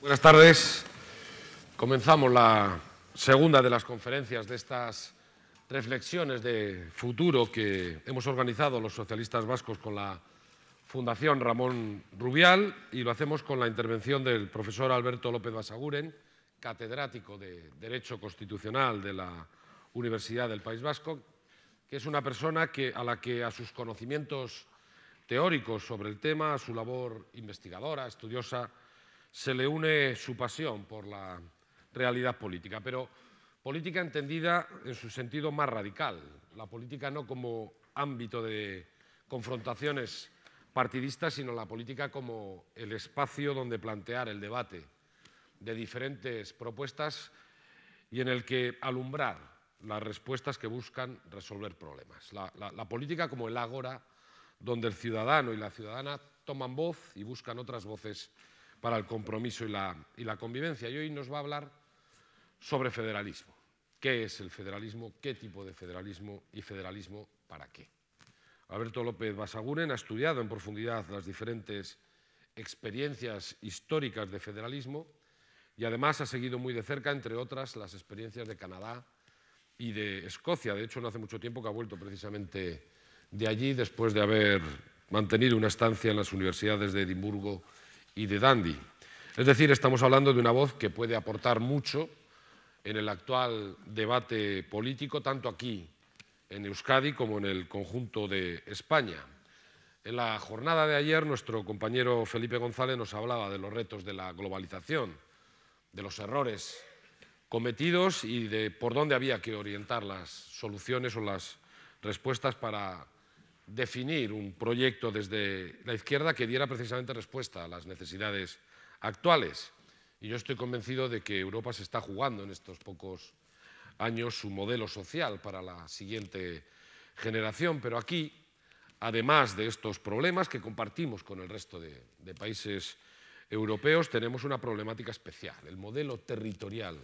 Buenas tardes. Comenzamos la segunda de las conferencias de estas reflexiones de futuro que hemos organizado los socialistas vascos con la Fundación Ramón Rubial y lo hacemos con la intervención del profesor Alberto López Basaguren, catedrático de Derecho Constitucional de la Universidad del País Vasco, que es una persona que, a la que a sus conocimientos teóricos sobre el tema, a su labor investigadora, estudiosa, se le une su pasión por la realidad política, pero política entendida en su sentido más radical, la política no como ámbito de confrontaciones partidistas, sino la política como el espacio donde plantear el debate de diferentes propuestas y en el que alumbrar las respuestas que buscan resolver problemas. La, política como el ágora, donde el ciudadano y la ciudadana toman voz y buscan otras voces para el compromiso y la, convivencia. Y hoy nos va a hablar sobre federalismo. ¿Qué es el federalismo? ¿Qué tipo de federalismo? ¿Y federalismo para qué? Alberto López Basaguren ha estudiado en profundidad las diferentes experiencias históricas de federalismo y además ha seguido muy de cerca, entre otras, las experiencias de Canadá y de Escocia. De hecho, no hace mucho tiempo que ha vuelto precisamente de allí después de haber mantenido una estancia en las universidades de Edimburgo y de Dandy. Es decir, estamos hablando de una voz que puede aportar mucho en el actual debate político, tanto aquí en Euskadi como en el conjunto de España. En la jornada de ayer nuestro compañero Felipe González nos hablaba de los retos de la globalización, de los errores cometidos y de por dónde había que orientar las soluciones o las respuestas para definir un proyecto desde la izquierda que diera precisamente respuesta a las necesidades actuales. Y yo estoy convencido de que Europa se está jugando en estos pocos años su modelo social para la siguiente generación, pero aquí, además de estos problemas que compartimos con el resto de, países europeos, tenemos una problemática especial, el modelo territorial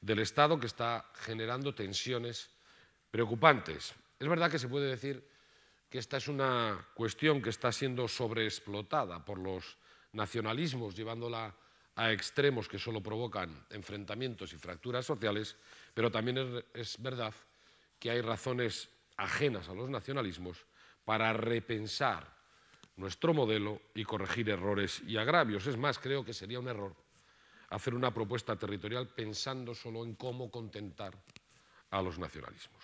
del Estado que está generando tensiones preocupantes. Es verdad que se puede decir que esta es una cuestión que está siendo sobreexplotada por los nacionalismos, llevándola a extremos que solo provocan enfrentamientos y fracturas sociales, pero también es verdad que hay razones ajenas a los nacionalismos para repensar nuestro modelo y corregir errores y agravios. Es más, creo que sería un error hacer una propuesta territorial pensando solo en cómo contentar a los nacionalismos.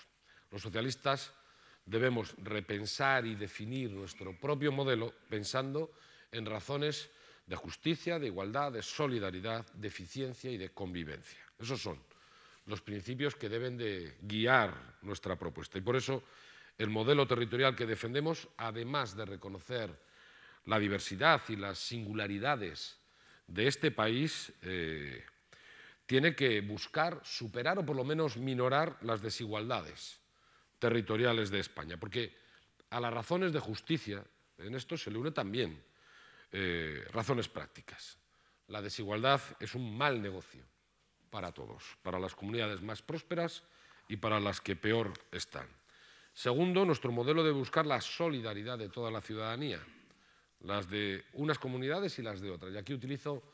Los socialistas debemos repensar y definir nuestro propio modelo pensando en razones de justicia, de igualdad, de solidaridad, de eficiencia y de convivencia. Esos son los principios que deben de guiar nuestra propuesta. Y por eso el modelo territorial que defendemos, además de reconocer la diversidad y las singularidades de este país, eh, tiene que buscar superar o por lo menos minorar las desigualdades territoriales de España. Porque a las razones de justicia, en esto se le une también eh, razones prácticas. La desigualdad es un mal negocio para todos, para las comunidades más prósperas y para las que peor están. Segundo, nuestro modelo de buscar la solidaridad de toda la ciudadanía, las de unas comunidades y las de otras. Y aquí utilizo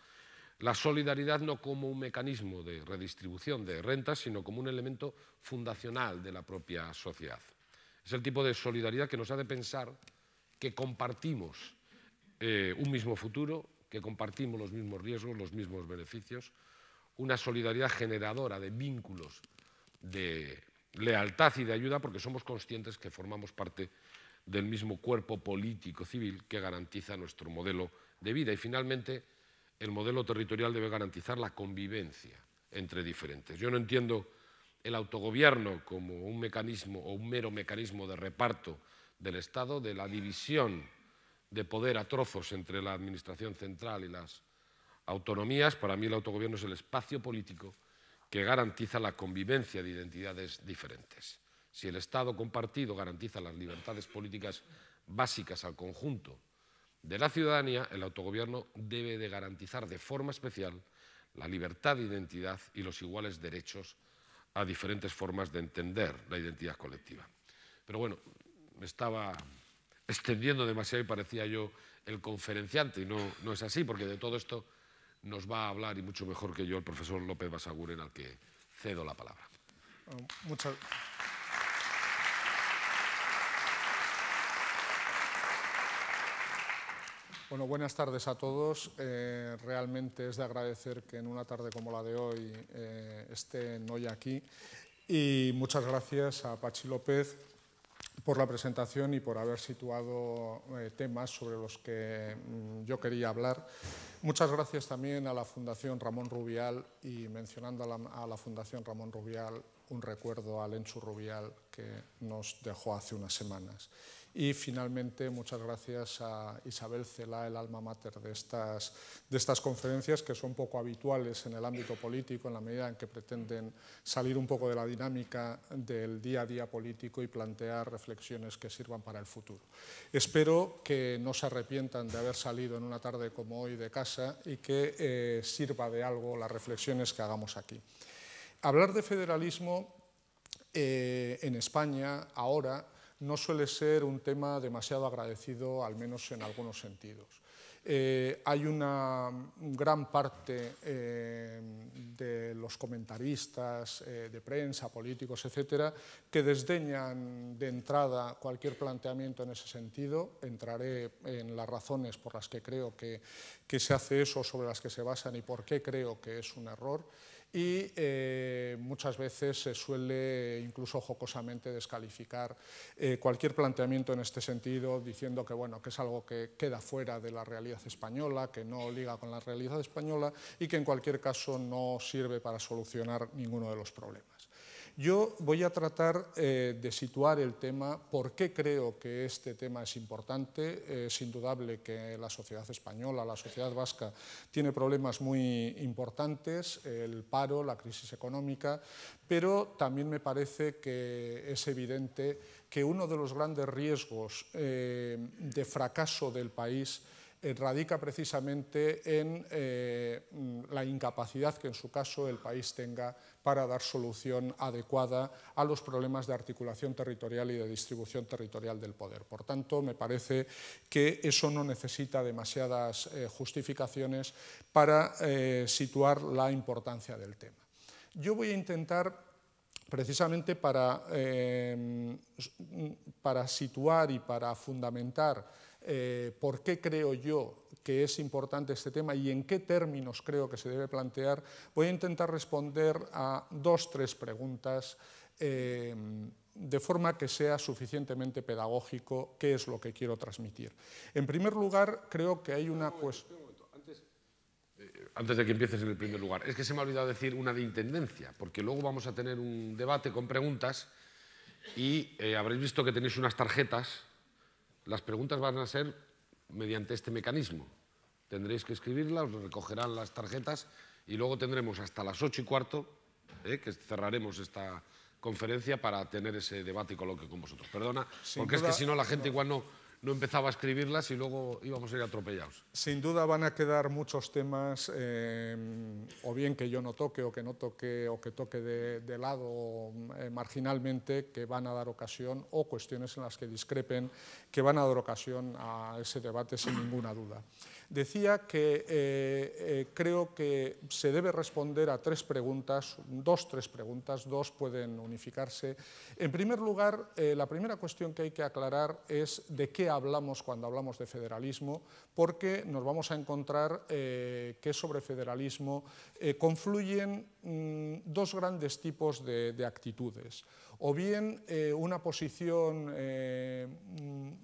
la solidaridad no como un mecanismo de redistribución de rentas, sino como un elemento fundacional de la propia sociedad. Es el tipo de solidaridad que nos hace pensar que compartimos eh, un mismo futuro, que compartimos los mismos riesgos, los mismos beneficios, una solidaridad generadora de vínculos de lealtad y de ayuda porque somos conscientes que formamos parte del mismo cuerpo político civil que garantiza nuestro modelo de vida. Y finalmente, el modelo territorial debe garantizar la convivencia entre diferentes. Yo no entiendo el autogobierno como un mecanismo o un mero mecanismo de reparto del Estado, de la división de poder a trozos entre la Administración central y las autonomías. Para mí el autogobierno es el espacio político que garantiza la convivencia de identidades diferentes. Si el Estado compartido garantiza las libertades políticas básicas al conjunto de la ciudadanía, el autogobierno debe de garantizar de forma especial la libertad de identidad y los iguales derechos a diferentes formas de entender la identidad colectiva. Pero bueno, me estaba extendiendo demasiado y parecía yo el conferenciante, y no, no es así, porque de todo esto nos va a hablar y mucho mejor que yo el profesor López Basaguren, al que cedo la palabra. Muchas Bueno, buenas tardes a todos. Eh, realmente es de agradecer que en una tarde como la de hoy eh, estén hoy aquí. Y muchas gracias a Pachi López por la presentación y por haber situado eh, temas sobre los que mm, yo quería hablar. Muchas gracias también a la Fundación Ramón Rubial y mencionando a la, Fundación Ramón Rubial un recuerdo al Enchu Rubial que nos dejó hace unas semanas. Y finalmente, muchas gracias a Isabel Cela, el alma mater de estas, de estas conferencias, que son poco habituales en el ámbito político, en la medida en que pretenden salir un poco de la dinámica del día a día político y plantear reflexiones que sirvan para el futuro. Espero que no se arrepientan de haber salido en una tarde como hoy de casa y que eh, sirva de algo las reflexiones que hagamos aquí. Hablar de federalismo eh, en España ahora no suele ser un tema demasiado agradecido, al menos en algunos sentidos. Eh, hay una gran parte eh, de los comentaristas eh, de prensa, políticos, etcétera, que desdeñan de entrada cualquier planteamiento en ese sentido. Entraré en las razones por las que creo que, que se hace eso, sobre las que se basan y por qué creo que es un error y eh, muchas veces se suele incluso jocosamente descalificar eh, cualquier planteamiento en este sentido diciendo que, bueno, que es algo que queda fuera de la realidad española, que no liga con la realidad española y que en cualquier caso no sirve para solucionar ninguno de los problemas. Yo voy a tratar eh, de situar el tema, por qué creo que este tema es importante. Eh, es indudable que la sociedad española, la sociedad vasca, tiene problemas muy importantes, el paro, la crisis económica, pero también me parece que es evidente que uno de los grandes riesgos eh, de fracaso del país radica precisamente en la incapacidad que en su caso el país tenga para dar solución adecuada a los problemas de articulación territorial y de distribución territorial del poder. Por tanto, me parece que eso no necesita demasiadas eh, justificaciones para eh, situar la importancia del tema. Yo voy a intentar precisamente para, eh, para situar y para fundamentar por qué creo yo que es importante este tema y en qué términos creo que se debe plantear, voy a intentar responder a dos, tres preguntas. Eh, de forma que sea suficientemente pedagógico qué es lo que quiero transmitir. En primer lugar, creo que hay una cuestión... Eh, antes, de que empieces en el primer lugar, es que se me ha olvidado decir una de intendencia, porque luego vamos a tener un debate con preguntas y eh, habréis visto que tenéis unas tarjetas. Las preguntas van a ser mediante este mecanismo tendréis que escribirlas, os recogerán las tarjetas y luego tendremos hasta las ocho y cuarto, ¿eh? que cerraremos esta conferencia para tener ese debate y coloquio con vosotros. Perdona, porque es que si no la gente igual no, no empezaba a escribirlas y luego íbamos a ir atropellados. Sin duda van a quedar muchos temas, eh, o bien que yo no toque, o que no toque, o que toque de, lado eh, marginalmente, que van a dar ocasión, o cuestiones en las que discrepen, que van a dar ocasión a ese debate sin ninguna duda. Decía que eh, eh, creo que se debe responder a tres preguntas, dos, tres preguntas, dos pueden unificarse. En primer lugar, eh, la primera cuestión que hay que aclarar es de qué hablamos cuando hablamos de federalismo, porque nos vamos a encontrar que sobre federalismo confluyen mm, dos grandes tipos de actitudes o bien eh, una posición eh,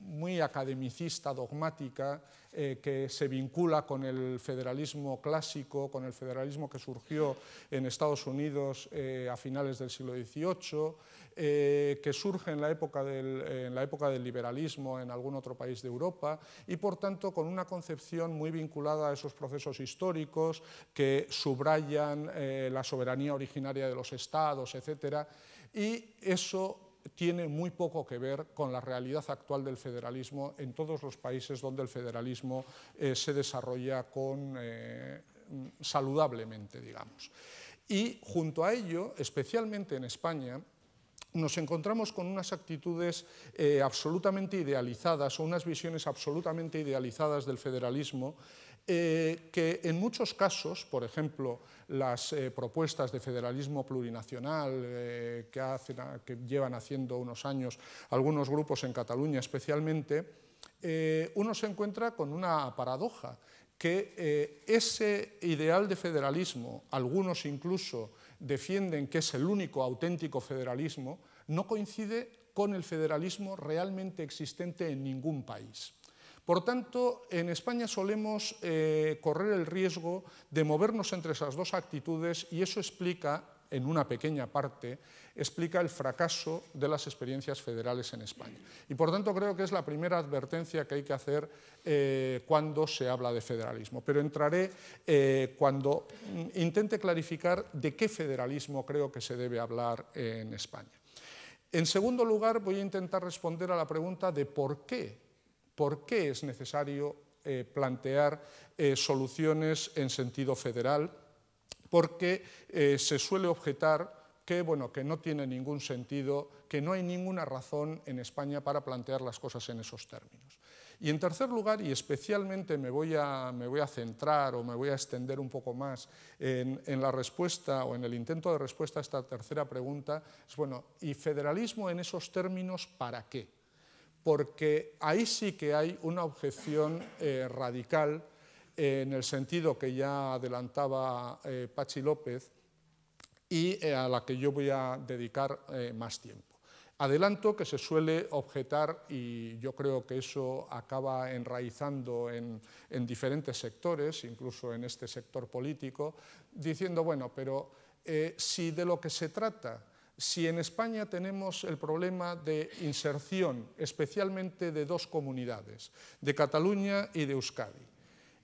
muy academicista, dogmática, eh, que se vincula con el federalismo clásico, con el federalismo que surgió en Estados Unidos a finales del siglo XVIII, que surge en la, época del, en la época del liberalismo en algún otro país de Europa, y por tanto con una concepción muy vinculada a esos procesos históricos que subrayan la soberanía originaria de los estados, etcétera, y eso tiene muy poco que ver con la realidad actual del federalismo en todos los países donde el federalismo eh, se desarrolla eh, saludablemente, digamos. Y junto a ello, especialmente en España, nos encontramos con unas actitudes eh, absolutamente idealizadas o unas visiones absolutamente idealizadas del federalismo eh, que en muchos casos, por ejemplo, las eh, propuestas de federalismo plurinacional eh, que, que, llevan haciendo unos años algunos grupos en Cataluña especialmente, uno se encuentra con una paradoja, que ese ideal de federalismo, algunos incluso defienden que es el único auténtico federalismo, no coincide con el federalismo realmente existente en ningún país. Por tanto, en España solemos eh, correr el riesgo de movernos entre esas dos actitudes y eso explica, en una pequeña parte, explica el fracaso de las experiencias federales en España. Y por tanto creo que es la primera advertencia que hay que hacer eh, cuando se habla de federalismo. Pero entraré eh, cuando intente clarificar de qué federalismo creo que se debe hablar en España. En segundo lugar, voy a intentar responder a la pregunta de por qué por qué es necesario eh, plantear eh, soluciones en sentido federal, porque eh, se suele objetar que, bueno, que no tiene ningún sentido, que no hay ninguna razón en España para plantear las cosas en esos términos. Y en tercer lugar, y especialmente me voy a, centrar o me voy a extender un poco más en, en, la respuesta o en el intento de respuesta a esta tercera pregunta, es bueno, ¿y federalismo en esos términos para qué? porque ahí sí que hay una objeción eh, radical eh, en el sentido que ya adelantaba eh, Pachi López y a la que yo voy a dedicar más tiempo. Adelanto que se suele objetar, y yo creo que eso acaba enraizando en, en diferentes sectores, incluso en este sector político, diciendo, bueno, pero si de lo que se trata si en España tenemos el problema de inserción, especialmente de dos comunidades, de Cataluña y de Euskadi,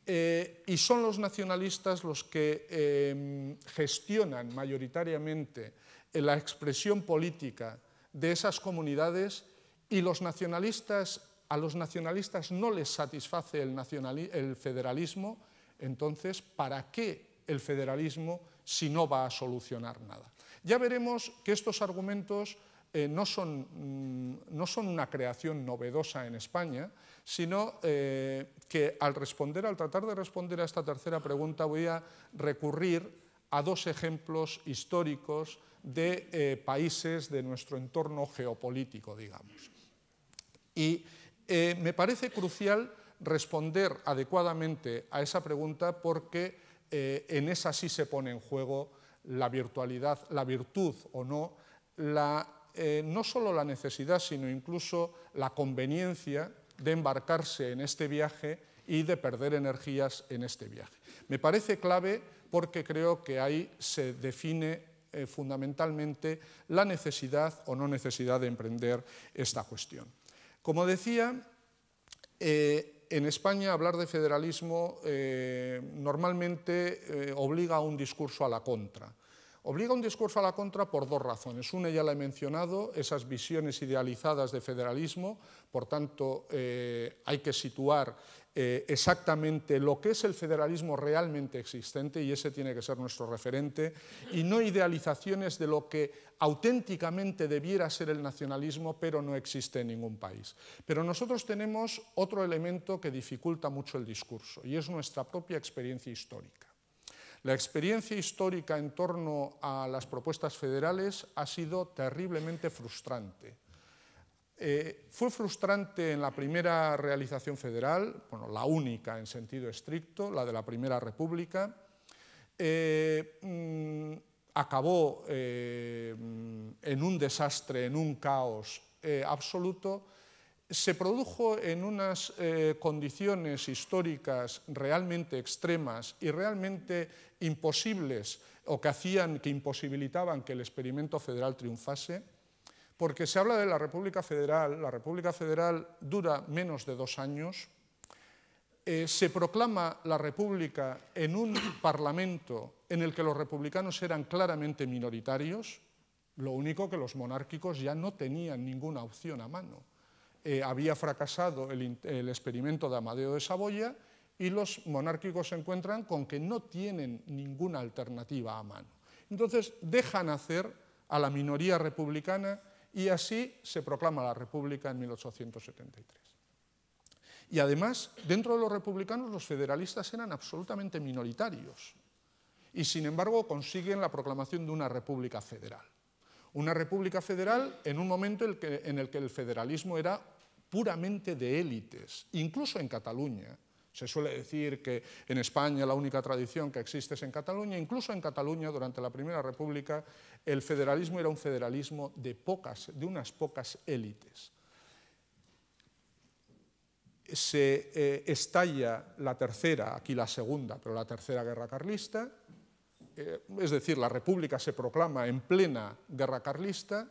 eh, y son los nacionalistas los que em, gestionan mayoritariamente eh, la expresión política de esas comunidades y los nacionalistas, a los nacionalistas no les satisface el federalismo, entonces, ¿para qué el federalismo si no va a solucionar nada? Ya veremos que estos argumentos eh, mm, no, son, una creación novedosa en España, sino eh, que al responder, al tratar de responder a esta tercera pregunta, voy a recurrir a dos ejemplos históricos de eh, países de nuestro entorno geopolítico, digamos. Y me parece crucial responder adecuadamente a esa pregunta porque en esa sí se pone en juego la virtualidad, la virtud o no, eh, no solo la necesidad, sino incluso la conveniencia de embarcarse en este viaje y de perder energías en este viaje. Me parece clave porque creo que ahí se define eh, fundamentalmente la necesidad o no necesidad de emprender esta cuestión. Como decía, eh, en España hablar de federalismo eh, normalmente eh, obliga a un discurso a la contra. Obliga a un discurso a la contra por dos razones. Una ya la he mencionado, esas visiones idealizadas de federalismo, por tanto eh, hay que situar eh, exactamente lo que es el federalismo realmente existente y ese tiene que ser nuestro referente, y no idealizaciones de lo que auténticamente debiera ser el nacionalismo, pero no existe en ningún país. Pero nosotros tenemos otro elemento que dificulta mucho el discurso, y es nuestra propia experiencia histórica. La experiencia histórica en torno a las propuestas federales ha sido terriblemente frustrante eh, fue frustrante en la primera realización federal, bueno, la única en sentido estricto, la de la Primera República. Eh, mm, acabó eh, en un desastre, en un caos absoluto. Se produjo en unas condiciones históricas realmente extremas y realmente imposibles o que hacían, que imposibilitaban que el experimento federal triunfase porque se habla de la República Federal, la República Federal dura menos de dos años, eh, se proclama la República en un Parlamento en el que los republicanos eran claramente minoritarios, lo único que los monárquicos ya no tenían ninguna opción a mano. Eh, había fracasado el, el experimento de Amadeo de Saboya y los monárquicos se encuentran con que no tienen ninguna alternativa a mano. Entonces dejan hacer a la minoría republicana y así se proclama la República en 1873. Y además, dentro de los republicanos, los federalistas eran absolutamente minoritarios y, sin embargo, consiguen la proclamación de una República Federal. Una República Federal en un momento en el que el federalismo era puramente de élites, incluso en Cataluña, se suele decir que en España la única tradición que existe es en Cataluña. Incluso en Cataluña, durante la Primera República, el federalismo era un federalismo de, pocas, de unas pocas élites. Se eh, estalla la tercera, aquí la segunda, pero la tercera guerra carlista. Eh, es decir, la República se proclama en plena guerra carlista.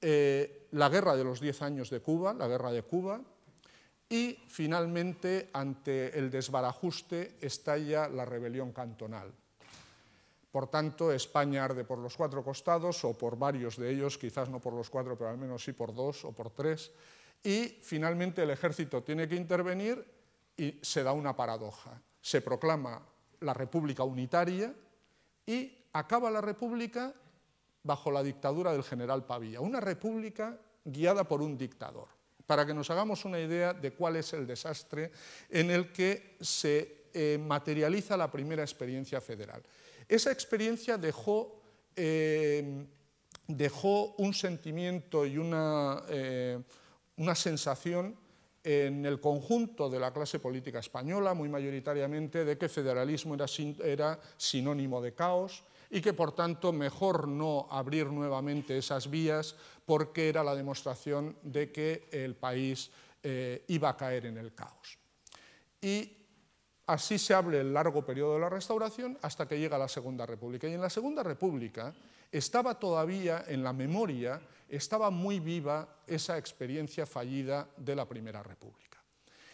Eh, la guerra de los diez años de Cuba, la guerra de Cuba, y finalmente, ante el desbarajuste, estalla la rebelión cantonal. Por tanto, España arde por los cuatro costados, o por varios de ellos, quizás no por los cuatro, pero al menos sí por dos o por tres, y finalmente el ejército tiene que intervenir y se da una paradoja. Se proclama la República Unitaria y acaba la República bajo la dictadura del general Pavía, una república guiada por un dictador para que nos hagamos una idea de cuál es el desastre en el que se eh, materializa la primera experiencia federal. Esa experiencia dejó, eh, dejó un sentimiento y eh, una, sensación en el conjunto de la clase política española, muy mayoritariamente, de que federalismo era sinónimo de caos, y que por tanto mejor no abrir nuevamente esas vías porque era la demostración de que el país eh, iba a caer en el caos. Y así se habla el largo periodo de la restauración hasta que llega la Segunda República. Y en la Segunda República estaba todavía en la memoria, estaba muy viva esa experiencia fallida de la Primera República.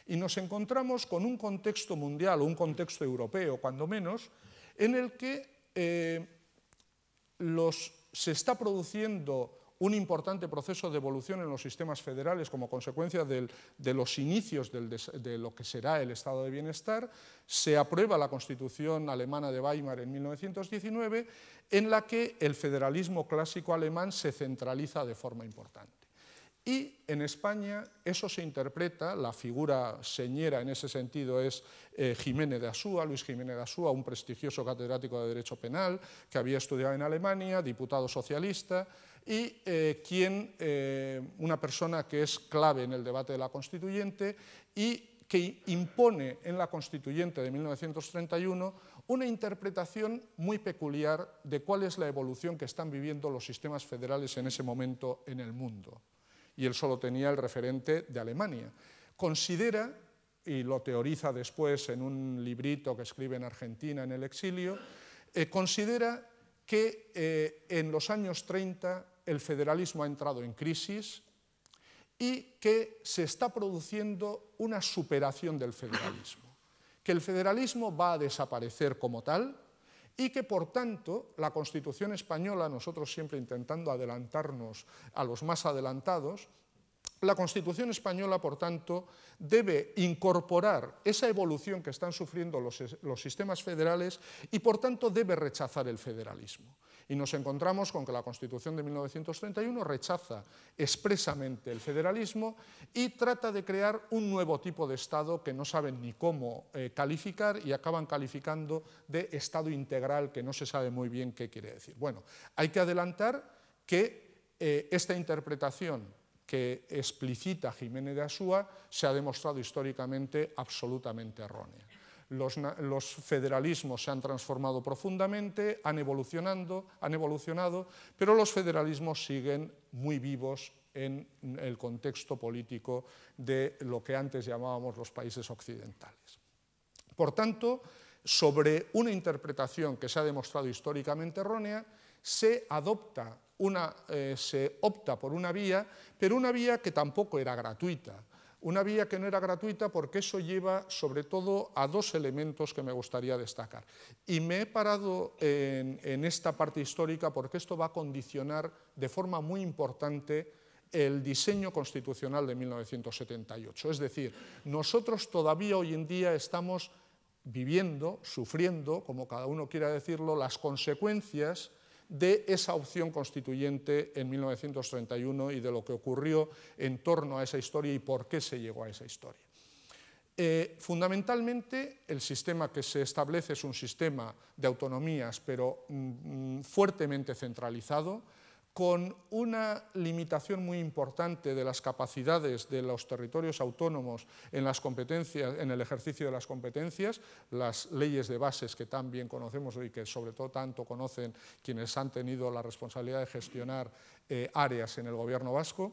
Y nos encontramos con un contexto mundial o un contexto europeo, cuando menos, en el que eh, se está produciendo un importante proceso de evolución en los sistemas federales como consecuencia de los inicios de lo que será el estado de bienestar, se aprueba la Constitución alemana de Weimar en 1919, en la que el federalismo clásico alemán se centraliza de forma importante. Y en España eso se interpreta, la figura señera en ese sentido es eh, Jiménez de Asúa, Luis Jiménez de Asúa, un prestigioso catedrático de Derecho Penal que había estudiado en Alemania, diputado socialista y eh, quien, eh, una persona que es clave en el debate de la constituyente y que impone en la constituyente de 1931 una interpretación muy peculiar de cuál es la evolución que están viviendo los sistemas federales en ese momento en el mundo y él solo tenía el referente de Alemania. Considera, y lo teoriza después en un librito que escribe en Argentina en el exilio, eh, considera que eh, en los años 30 el federalismo ha entrado en crisis y que se está produciendo una superación del federalismo, que el federalismo va a desaparecer como tal y que por tanto la Constitución española, nosotros siempre intentando adelantarnos a los más adelantados, la Constitución española, por tanto, debe incorporar esa evolución que están sufriendo los, sistemas federales y, por tanto, debe rechazar el federalismo. Y nos encontramos con que la Constitución de 1931 rechaza expresamente el federalismo y trata de crear un nuevo tipo de Estado que no saben ni cómo eh, calificar y acaban calificando de Estado integral que no se sabe muy bien qué quiere decir. Bueno, hay que adelantar que eh, esta interpretación que explicita Jiménez de Asúa se ha demostrado históricamente absolutamente errónea. Los, federalismos se han transformado profundamente, han, evolucionando, han evolucionado, pero los federalismos siguen muy vivos en el contexto político de lo que antes llamábamos los países occidentales. Por tanto, sobre una interpretación que se ha demostrado históricamente errónea, se adopta una, eh, se opta por una vía, pero una vía que tampoco era gratuita. Una vía que no era gratuita porque eso lleva sobre todo a dos elementos que me gustaría destacar. Y me he parado en esta parte histórica porque esto va a condicionar de forma muy importante el diseño constitucional de 1978. Es decir, nosotros todavía hoy en día estamos viviendo, sufriendo, como cada uno quiera decirlo, las consecuencias de esa opción constituyente en 1931 y de lo que ocurrió en torno a esa historia y por qué se llegó a esa historia. Eh, fundamentalmente, el sistema que se establece es un sistema de autonomías, pero mm, mm, fuertemente centralizado, con una limitación muy importante de las capacidades de los territorios autónomos en, las competencias, en el ejercicio de las competencias, las leyes de bases que tan bien conocemos y que sobre todo tanto conocen quienes han tenido la responsabilidad de gestionar eh, áreas en el gobierno vasco,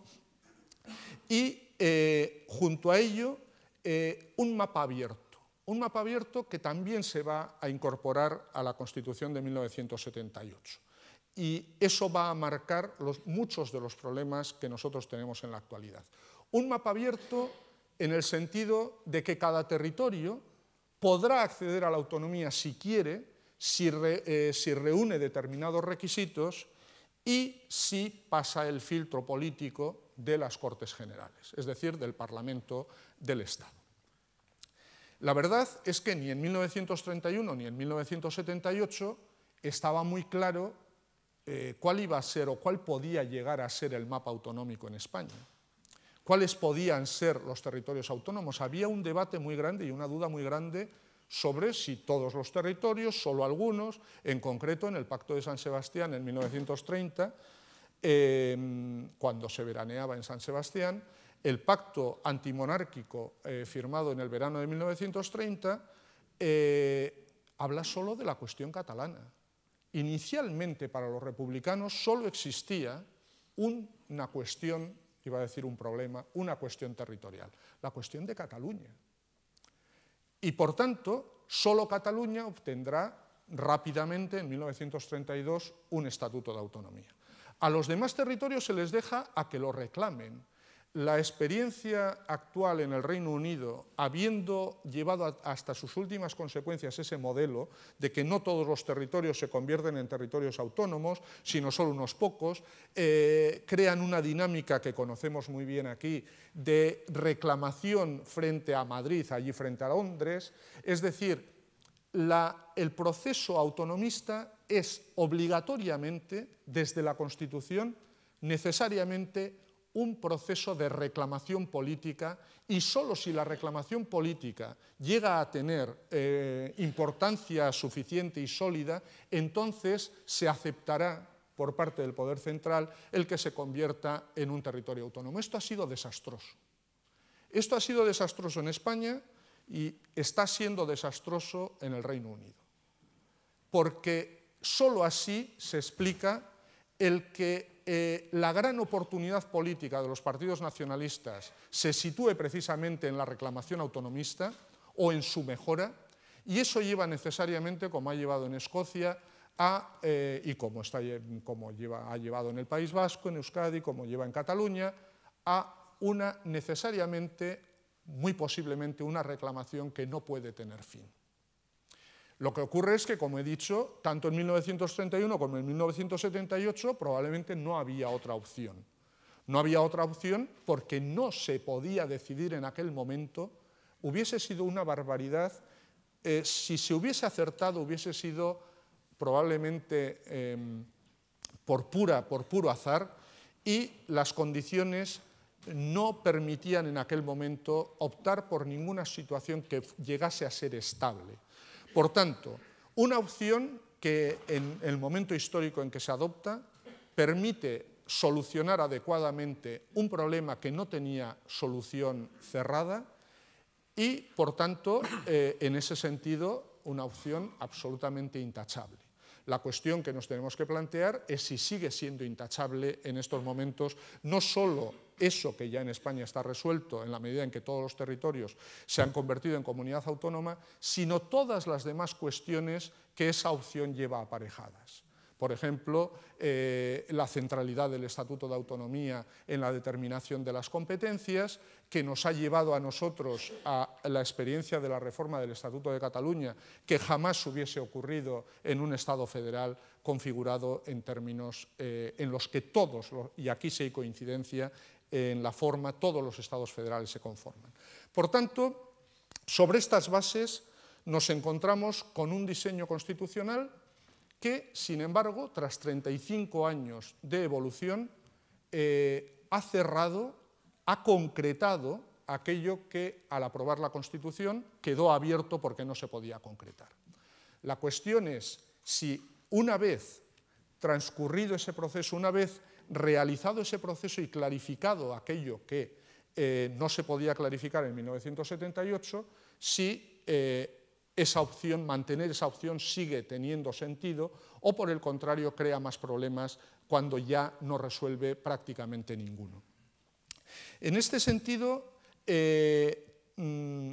y eh, junto a ello eh, un mapa abierto un mapa abierto que también se va a incorporar a la Constitución de 1978 y eso va a marcar muchos de los problemas que nosotros tenemos en la actualidad. Un mapa abierto en el sentido de que cada territorio podrá acceder a la autonomía si quiere, si eh, reúne determinados requisitos y si pasa el filtro político de las Cortes Generales, es decir, del Parlamento del Estado. La verdad es que ni en 1931 ni en 1978 estaba muy claro eh, cuál iba a ser o cuál podía llegar a ser el mapa autonómico en España, cuáles podían ser los territorios autónomos. Había un debate muy grande y una duda muy grande sobre si todos los territorios, solo algunos, en concreto en el Pacto de San Sebastián en 1930, em, cuando se veraneaba en San Sebastián, el pacto antimonárquico eh, firmado en el verano de 1930 eh, habla solo de la cuestión catalana. Inicialmente para los republicanos solo existía una cuestión, iba a decir un problema, una cuestión territorial, la cuestión de Cataluña. Y por tanto, solo Cataluña obtendrá rápidamente, en 1932, un estatuto de autonomía. A los demás territorios se les deja a que lo reclamen, la experiencia actual en el Reino Unido, habiendo llevado hasta sus últimas consecuencias ese modelo de que no todos los territorios se convierten en territorios autónomos, sino solo unos pocos, eh, crean una dinámica que conocemos muy bien aquí de reclamación frente a Madrid, allí frente a Londres. Es decir, el proceso autonomista es obligatoriamente, desde la Constitución, necesariamente un proceso de reclamación política y solo si la reclamación política llega a tener eh, importancia suficiente y sólida, entonces se aceptará por parte del Poder Central el que se convierta en un territorio autónomo. Esto ha sido desastroso. Esto ha sido desastroso en España y está siendo desastroso en el Reino Unido, porque solo así se explica el que eh, la gran oportunidad política de los partidos nacionalistas se sitúe precisamente en la reclamación autonomista o en su mejora, y eso lleva necesariamente, como ha llevado en Escocia, a, eh, y como, está, ha llevado en el País Vasco, en Euskadi, como lleva en Cataluña, a una necesariamente, muy posiblemente, una reclamación que no puede tener fin. Lo que ocurre es que, como he dicho, tanto en 1931 como en 1978 probablemente no había otra opción. No había otra opción porque no se podía decidir en aquel momento. Hubiese sido una barbaridad. Eh, si se hubiese acertado, hubiese sido probablemente em, por, pura, por puro azar y las condiciones no permitían en aquel momento optar por ninguna situación que llegase a ser estable. Por tanto, una opción que en el momento histórico en que se adopta permite solucionar adecuadamente un problema que no tenía solución cerrada y, por tanto, eh, en ese sentido, una opción absolutamente intachable. La cuestión que nos tenemos que plantear es si sigue siendo intachable en estos momentos, no solo eso que ya en España está resuelto en la medida en que todos los territorios se han convertido en comunidad autónoma, sino todas las demás cuestiones que esa opción lleva aparejadas. Por ejemplo, eh, la centralidad del Estatuto de Autonomía en la determinación de las competencias, que nos ha llevado a nosotros a la experiencia de la reforma del Estatuto de Cataluña, que jamás hubiese ocurrido en un Estado federal configurado en términos eh, en los que todos, y aquí sí hay coincidencia, en la forma todos los estados federales se conforman. Por tanto, sobre estas bases nos encontramos con un diseño constitucional que, sin embargo, tras 35 años de evolución, eh, ha cerrado, ha concretado aquello que al aprobar la Constitución quedó abierto porque no se podía concretar. La cuestión es si una vez transcurrido ese proceso, una vez realizado ese proceso y clarificado aquello que eh, no se podía clarificar en 1978, si eh, esa opción, mantener esa opción sigue teniendo sentido o por el contrario crea más problemas cuando ya no resuelve prácticamente ninguno. En este sentido, eh, mm,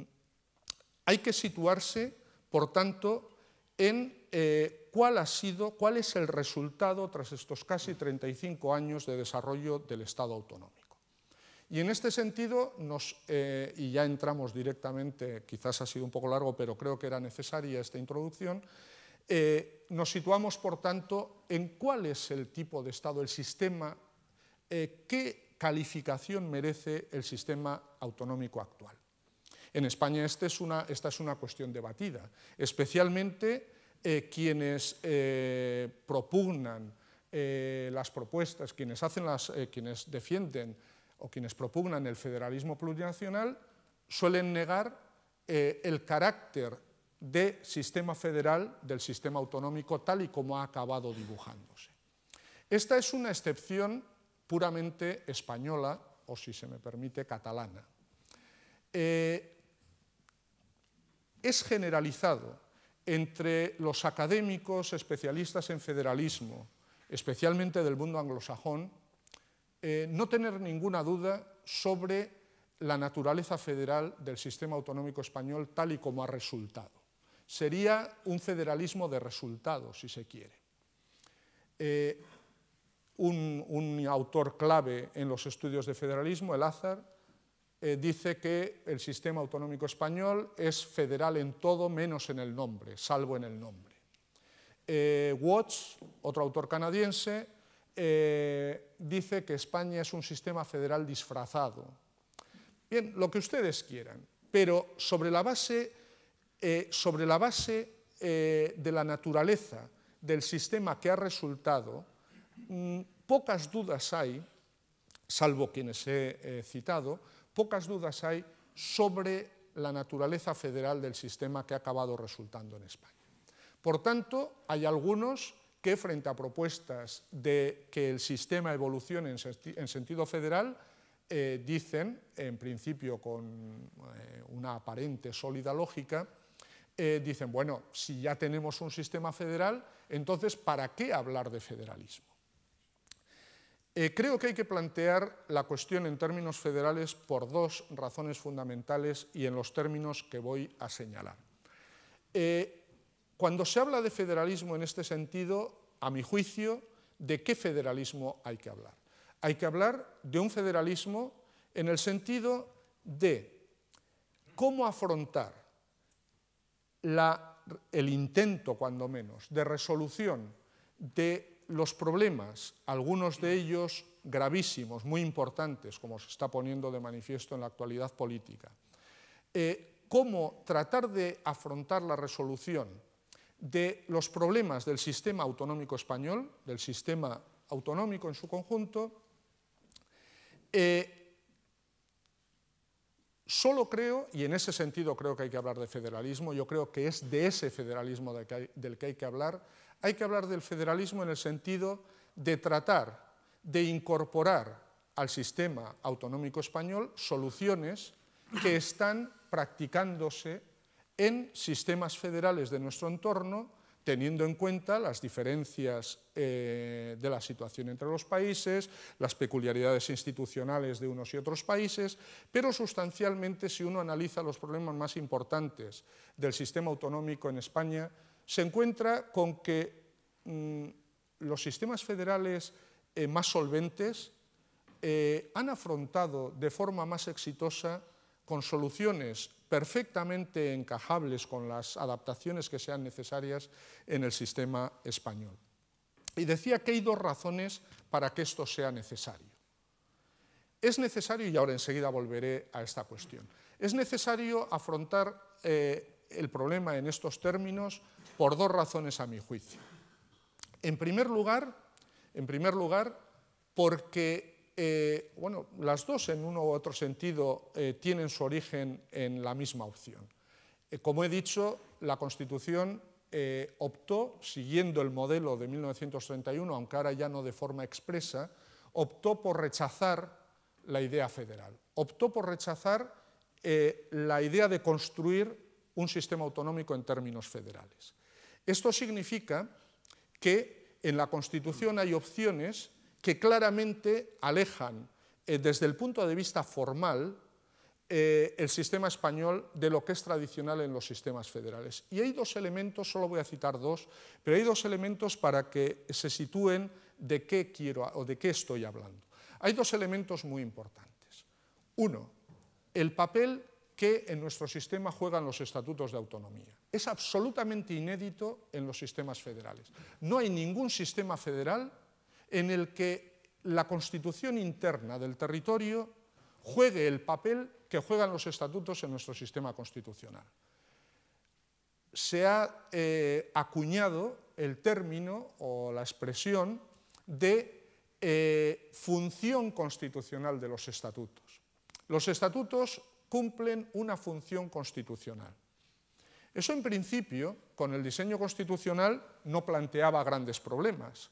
hay que situarse, por tanto, en cuál ha sido, cuál es el resultado tras estos casi 35 años de desarrollo del Estado autonómico. Y en este sentido, nos, eh, y ya entramos directamente, quizás ha sido un poco largo, pero creo que era necesaria esta introducción, eh, nos situamos, por tanto, en cuál es el tipo de Estado, el sistema, eh, qué calificación merece el sistema autonómico actual. En España este es una, esta es una cuestión debatida, especialmente eh, quienes eh, propugnan eh, las propuestas, quienes, hacen quienes defienden o quienes propugnan el federalismo plurinacional, suelen negar el carácter de sistema federal del sistema autonómico tal y como ha acabado dibujándose. Esta es una excepción puramente española, o si se me permite, catalana. es generalizado entre los académicos especialistas en federalismo, especialmente del mundo anglosajón, eh, no tener ninguna duda sobre la naturaleza federal del sistema autonómico español tal y como ha resultado. Sería un federalismo de resultados, si se quiere. Eh, un, un, autor clave en los estudios de federalismo, el Azar, eh, dice que el sistema autonómico español es federal en todo menos en el nombre, salvo en el nombre. Eh, Watts, otro autor canadiense, eh, dice que España es un sistema federal disfrazado. Bien, lo que ustedes quieran, pero sobre la base, sobre la base de la naturaleza del sistema que ha resultado, mm, pocas dudas hay, salvo quienes he citado, pocas dudas hay sobre la naturaleza federal del sistema que ha acabado resultando en España. Por tanto, hay algunos que frente a propuestas de que el sistema evolucione en, sentido federal, eh, dicen, en principio con eh, una aparente sólida lógica, eh, dicen, bueno, si ya tenemos un sistema federal, entonces, ¿para qué hablar de federalismo? Eh, creo que hay que plantear la cuestión en términos federales por dos razones fundamentales y en los términos que voy a señalar. Eh, cuando se habla de federalismo en este sentido, a mi juicio, ¿de qué federalismo hay que hablar? Hay que hablar de un federalismo en el sentido de cómo afrontar el intento, cuando menos, de resolución de los problemas, algunos de ellos gravísimos, muy importantes, como se está poniendo de manifiesto en la actualidad política, eh, cómo tratar de afrontar la resolución de los problemas del sistema autonómico español, del sistema autonómico en su conjunto, eh, solo creo, y en ese sentido creo que hay que hablar de federalismo, yo creo que es de ese federalismo del que, hay que hablar, hay que hablar del federalismo en el sentido de tratar de incorporar al sistema autonómico español soluciones que están practicándose en sistemas federales de nuestro entorno, teniendo en cuenta las diferencias eh, de la situación entre los países, las peculiaridades institucionales de unos y otros países, pero sustancialmente si uno analiza los problemas más importantes del sistema autonómico en España, se encuentra con que mm, los sistemas federales eh, más solventes eh, han afrontado de forma más exitosa con soluciones perfectamente encajables con las adaptaciones que sean necesarias en el sistema español. Y decía que hay dos razones para que esto sea necesario. Es necesario, y ahora enseguida volveré a esta cuestión, es necesario afrontar eh, el problema en estos términos por dos razones a mi juicio. En primer lugar, en primer lugar porque eh, bueno, las dos en uno u otro sentido eh, tienen su origen en la misma opción. Eh, como he dicho, la Constitución optó, siguiendo el modelo de 1931, aunque ahora ya no de forma expresa, optó por rechazar la idea federal, optó por rechazar la idea de construir un sistema autonómico en términos federales. Esto significa que en la Constitución hay opciones que claramente alejan eh, desde el punto de vista formal eh, el sistema español de lo que es tradicional en los sistemas federales. Y hay dos elementos, solo voy a citar dos, pero hay dos elementos para que se sitúen de qué quiero o de qué estoy hablando. Hay dos elementos muy importantes. Uno, el papel que en nuestro sistema juegan los estatutos de autonomía. Es absolutamente inédito en los sistemas federales. No hay ningún sistema federal en el que la constitución interna del territorio juegue el papel que juegan los estatutos en nuestro sistema constitucional. Se ha eh, acuñado el término o la expresión de eh, función constitucional de los estatutos. Los estatutos cumplen una función constitucional. Eso en principio, con el diseño constitucional, no planteaba grandes problemas,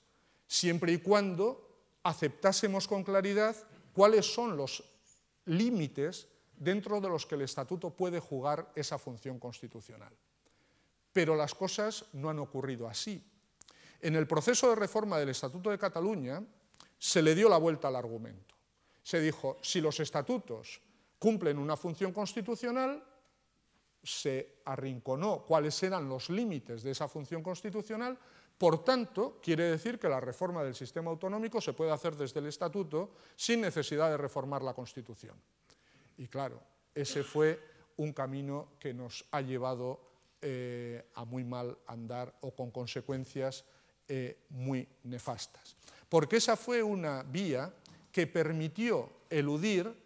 siempre y cuando aceptásemos con claridad cuáles son los límites dentro de los que el estatuto puede jugar esa función constitucional. Pero las cosas no han ocurrido así. En el proceso de reforma del Estatuto de Cataluña se le dio la vuelta al argumento. Se dijo, si los estatutos cumplen una función constitucional, se arrinconó cuáles eran los límites de esa función constitucional, por tanto, quiere decir que la reforma del sistema autonómico se puede hacer desde el Estatuto sin necesidad de reformar la Constitución. Y claro, ese fue un camino que nos ha llevado eh, a muy mal andar o con consecuencias eh, muy nefastas. Porque esa fue una vía que permitió eludir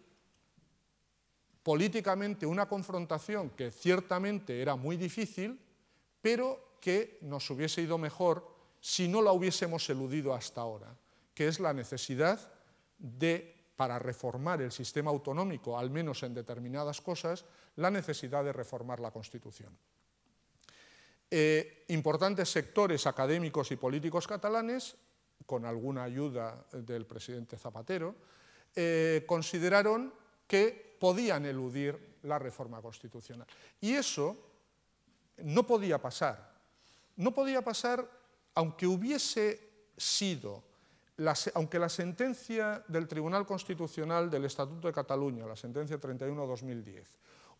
políticamente una confrontación que ciertamente era muy difícil, pero que nos hubiese ido mejor si no la hubiésemos eludido hasta ahora, que es la necesidad de, para reformar el sistema autonómico, al menos en determinadas cosas, la necesidad de reformar la Constitución. Eh, importantes sectores académicos y políticos catalanes, con alguna ayuda del presidente Zapatero, eh, consideraron que podían eludir la reforma constitucional. Y eso no podía pasar. No podía pasar aunque hubiese sido, la, aunque la sentencia del Tribunal Constitucional del Estatuto de Cataluña, la sentencia 31-2010,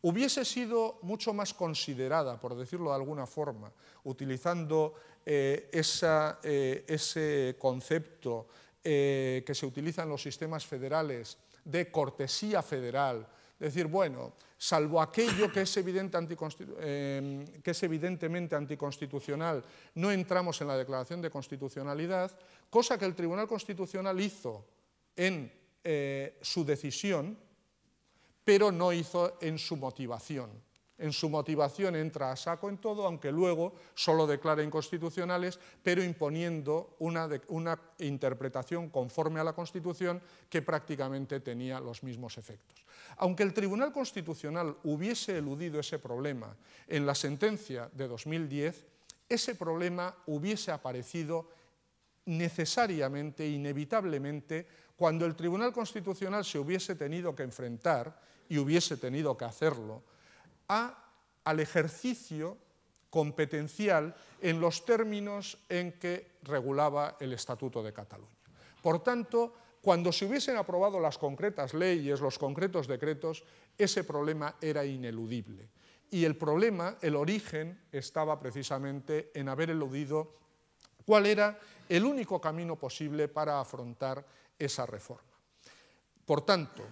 hubiese sido mucho más considerada, por decirlo de alguna forma, utilizando eh, esa, eh, ese concepto eh, que se utiliza en los sistemas federales de cortesía federal. Es decir, bueno, salvo aquello que es, eh, que es evidentemente anticonstitucional, no entramos en la declaración de constitucionalidad, cosa que el Tribunal Constitucional hizo en eh, su decisión, pero no hizo en su motivación en su motivación entra a saco en todo, aunque luego solo declara inconstitucionales, pero imponiendo una, interpretación conforme a la Constitución que prácticamente tenía los mismos efectos. Aunque el Tribunal Constitucional hubiese eludido ese problema en la sentencia de 2010, ese problema hubiese aparecido necesariamente, inevitablemente, cuando el Tribunal Constitucional se hubiese tenido que enfrentar, y hubiese tenido que hacerlo, al ejercicio competencial en los términos en que regulaba el Estatuto de Cataluña. Por tanto, cuando se hubiesen aprobado las concretas leyes, los concretos decretos, ese problema era ineludible. Y el problema, el origen, estaba precisamente en haber eludido cuál era el único camino posible para afrontar esa reforma. Por tanto,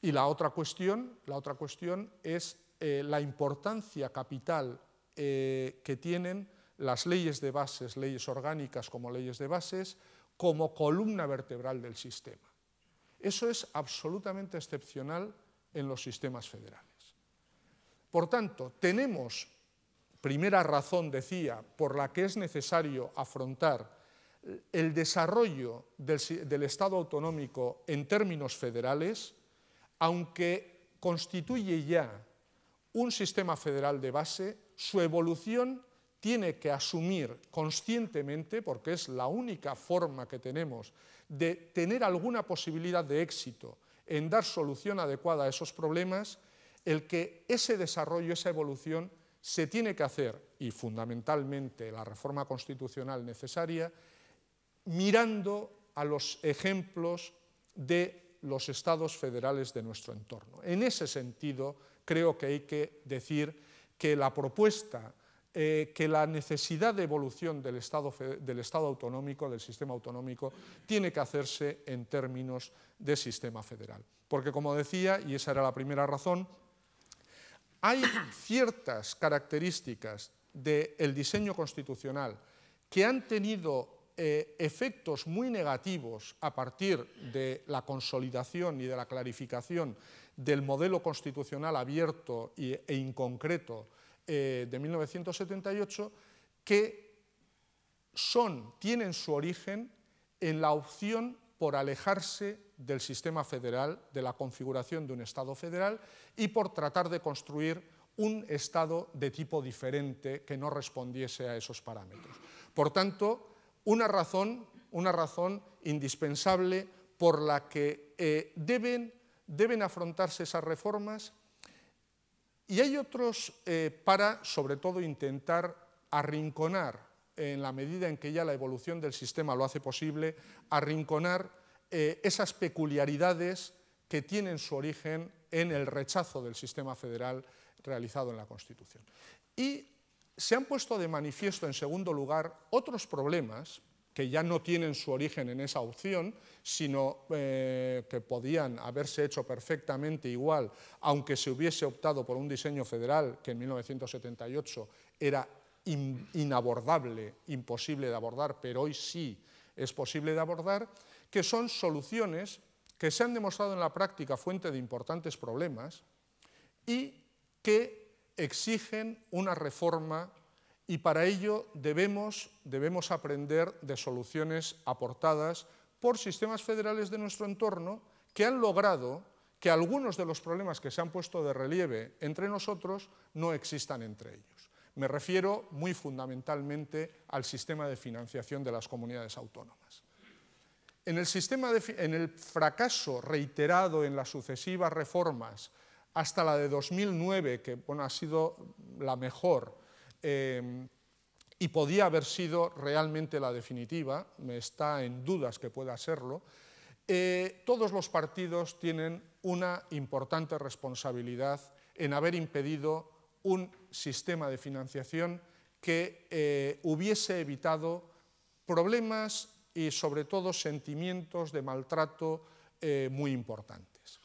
y la otra cuestión, la otra cuestión es eh, la importancia capital eh, que tienen las leyes de bases, leyes orgánicas como leyes de bases, como columna vertebral del sistema. Eso es absolutamente excepcional en los sistemas federales. Por tanto, tenemos, primera razón, decía, por la que es necesario afrontar el desarrollo del Estado autonómico en términos federales, aunque constituye ya un sistema federal de base, su evolución tiene que asumir conscientemente, porque es la única forma que tenemos de tener alguna posibilidad de éxito en dar solución adecuada a esos problemas, el que ese desarrollo, esa evolución, se tiene que hacer, y fundamentalmente la reforma constitucional necesaria, mirando a los ejemplos de los estados federales de nuestro entorno. En ese sentido, creo que hay que decir que la propuesta, eh, que la necesidad de evolución del Estado, autonómico, del sistema autonómico, tiene que hacerse en términos de sistema federal. Porque como decía, y esa era la primera razón, hay ciertas características del diseño constitucional que han tenido eh, efectos muy negativos a partir de la consolidación y de la clarificación del modelo constitucional abierto e inconcreto eh, de 1978 que son, tienen su origen en la opción por alejarse del sistema federal, de la configuración de un Estado federal y por tratar de construir un Estado de tipo diferente que no respondiese a esos parámetros. Por tanto, una razón, una razón indispensable por la que eh, deben deben afrontarse esas reformas y hay otros eh, para, sobre todo, intentar arrinconar, en la medida en que ya la evolución del sistema lo hace posible, arrinconar eh, esas peculiaridades que tienen su origen en el rechazo del sistema federal realizado en la Constitución. Y se han puesto de manifiesto, en segundo lugar, otros problemas que ya no tienen su origen en esa opción, sino eh, que podían haberse hecho perfectamente igual, aunque se hubiese optado por un diseño federal que en 1978 era inabordable, imposible de abordar, pero hoy sí es posible de abordar, que son soluciones que se han demostrado en la práctica fuente de importantes problemas y que exigen una reforma y para ello debemos, aprender de soluciones aportadas por sistemas federales de nuestro entorno que han logrado que algunos de los problemas que se han puesto de relieve entre nosotros no existan entre ellos. Me refiero muy fundamentalmente al sistema de financiación de las comunidades autónomas. En el, fracaso reiterado en las sucesivas reformas hasta la de 2009, que bueno, ha sido la mejor, Em, y podía haber sido realmente la definitiva, me está en dudas que pueda serlo, eh, todos los partidos tienen una importante responsabilidad en haber impedido un sistema de financiación que eh, hubiese evitado problemas y sobre todo sentimientos de maltrato eh, muy importantes.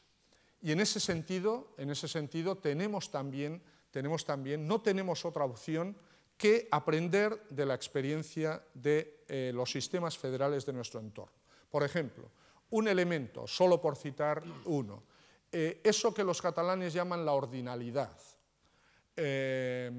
Y en ese sentido, en ese sentido tenemos también tenemos también, no tenemos otra opción que aprender de la experiencia de eh, los sistemas federales de nuestro entorno. Por ejemplo, un elemento, solo por citar uno, eh, eso que los catalanes llaman la ordinalidad. Eh,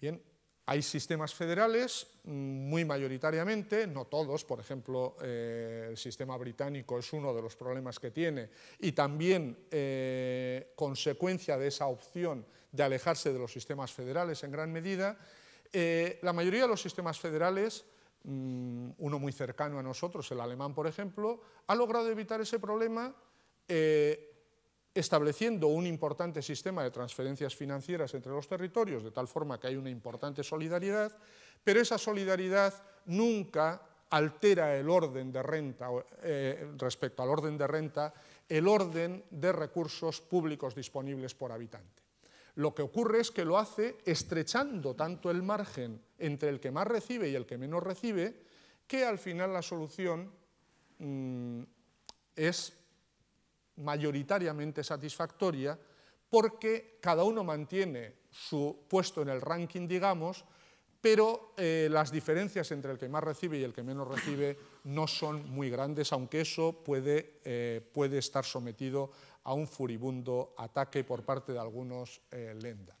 bien, hay sistemas federales, mm, muy mayoritariamente, no todos, por ejemplo, eh, el sistema británico es uno de los problemas que tiene y también eh, consecuencia de esa opción de alejarse de los sistemas federales en gran medida. Eh, la mayoría de los sistemas federales, mm, uno muy cercano a nosotros, el alemán, por ejemplo, ha logrado evitar ese problema estableciendo un importante sistema de transferencias financieras entre los territorios, de tal forma que hay una importante solidaridad, pero esa solidaridad nunca altera el orden de renta, eh, respecto al orden de renta, el orden de recursos públicos disponibles por habitante. Lo que ocurre es que lo hace estrechando tanto el margen entre el que más recibe y el que menos recibe, que al final la solución mm, es mayoritariamente satisfactoria porque cada uno mantiene su puesto en el ranking, digamos, pero eh, las diferencias entre el que más recibe y el que menos recibe no son muy grandes, aunque eso puede, eh, puede estar sometido a un furibundo ataque por parte de algunos eh, lenda.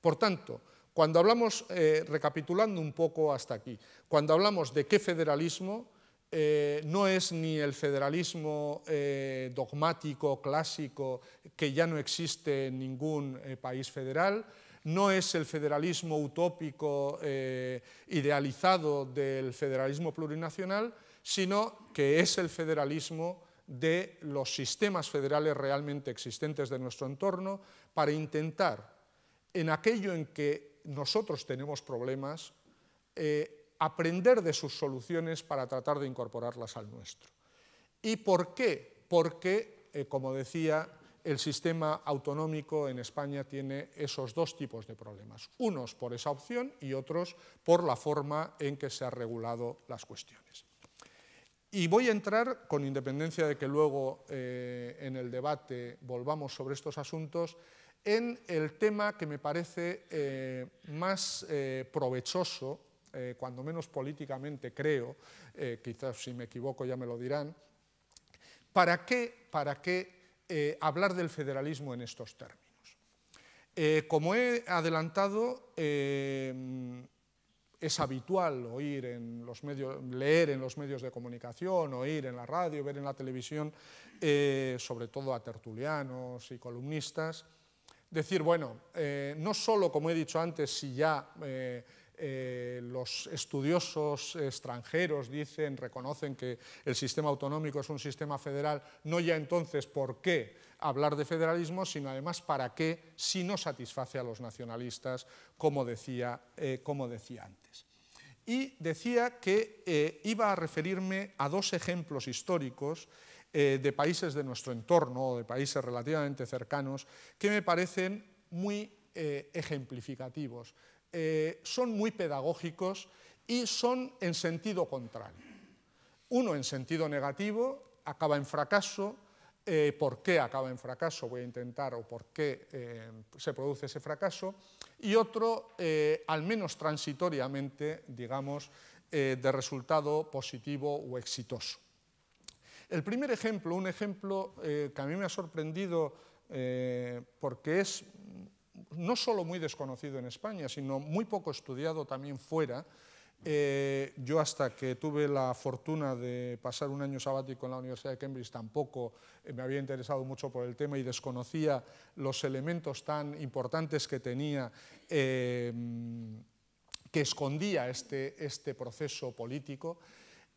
Por tanto, cuando hablamos, eh, recapitulando un poco hasta aquí, cuando hablamos de qué federalismo, eh, no es ni el federalismo eh, dogmático, clásico, que ya no existe en ningún eh, país federal, no es el federalismo utópico idealizado del federalismo plurinacional, sino que es el federalismo de los sistemas federales realmente existentes de nuestro entorno para intentar, en aquello en que nosotros tenemos problemas, aprender de sus soluciones para tratar de incorporarlas al nuestro. ¿Y por qué? Porque, eh, como decía, el sistema autonómico en España tiene esos dos tipos de problemas, unos por esa opción y otros por la forma en que se han regulado las cuestiones. Y voy a entrar, con independencia de que luego eh, en el debate volvamos sobre estos asuntos, en el tema que me parece eh, más provechoso eh, cuando menos políticamente creo, eh, quizás si me equivoco ya me lo dirán, ¿para qué, para qué eh, hablar del federalismo en estos términos? como he adelantado, es habitual oír en los medios, leer en los medios de comunicación, oír en la radio, ver en la televisión, sobre todo a tertulianos y columnistas, decir, bueno, no solo, como he dicho antes, si ya eh, los estudiosos extranjeros dicen, reconocen que el sistema autonómico es un sistema federal, no ya entonces por qué hablar de federalismo, sino además para qué si no satisface a los nacionalistas, como decía, eh, como decía antes. Y decía que eh, iba a referirme a dos ejemplos históricos de países de nuestro entorno, o de países relativamente cercanos, que me parecen muy ejemplificativos eh, son muy pedagógicos y son en sentido contrario. Uno en sentido negativo, acaba en fracaso, eh, por qué acaba en fracaso, voy a intentar, o por qué eh, se produce ese fracaso, y otro, al menos transitoriamente, digamos, de resultado positivo o exitoso. El primer ejemplo, un ejemplo que a mí me ha sorprendido porque es no solo muy desconocido en España, sino muy poco estudiado también fuera. Eh, yo hasta que tuve la fortuna de pasar un año sabático en la Universidad de Cambridge tampoco eh, me había interesado mucho por el tema y desconocía los elementos tan importantes que tenía, eh, que escondía este, este, proceso político,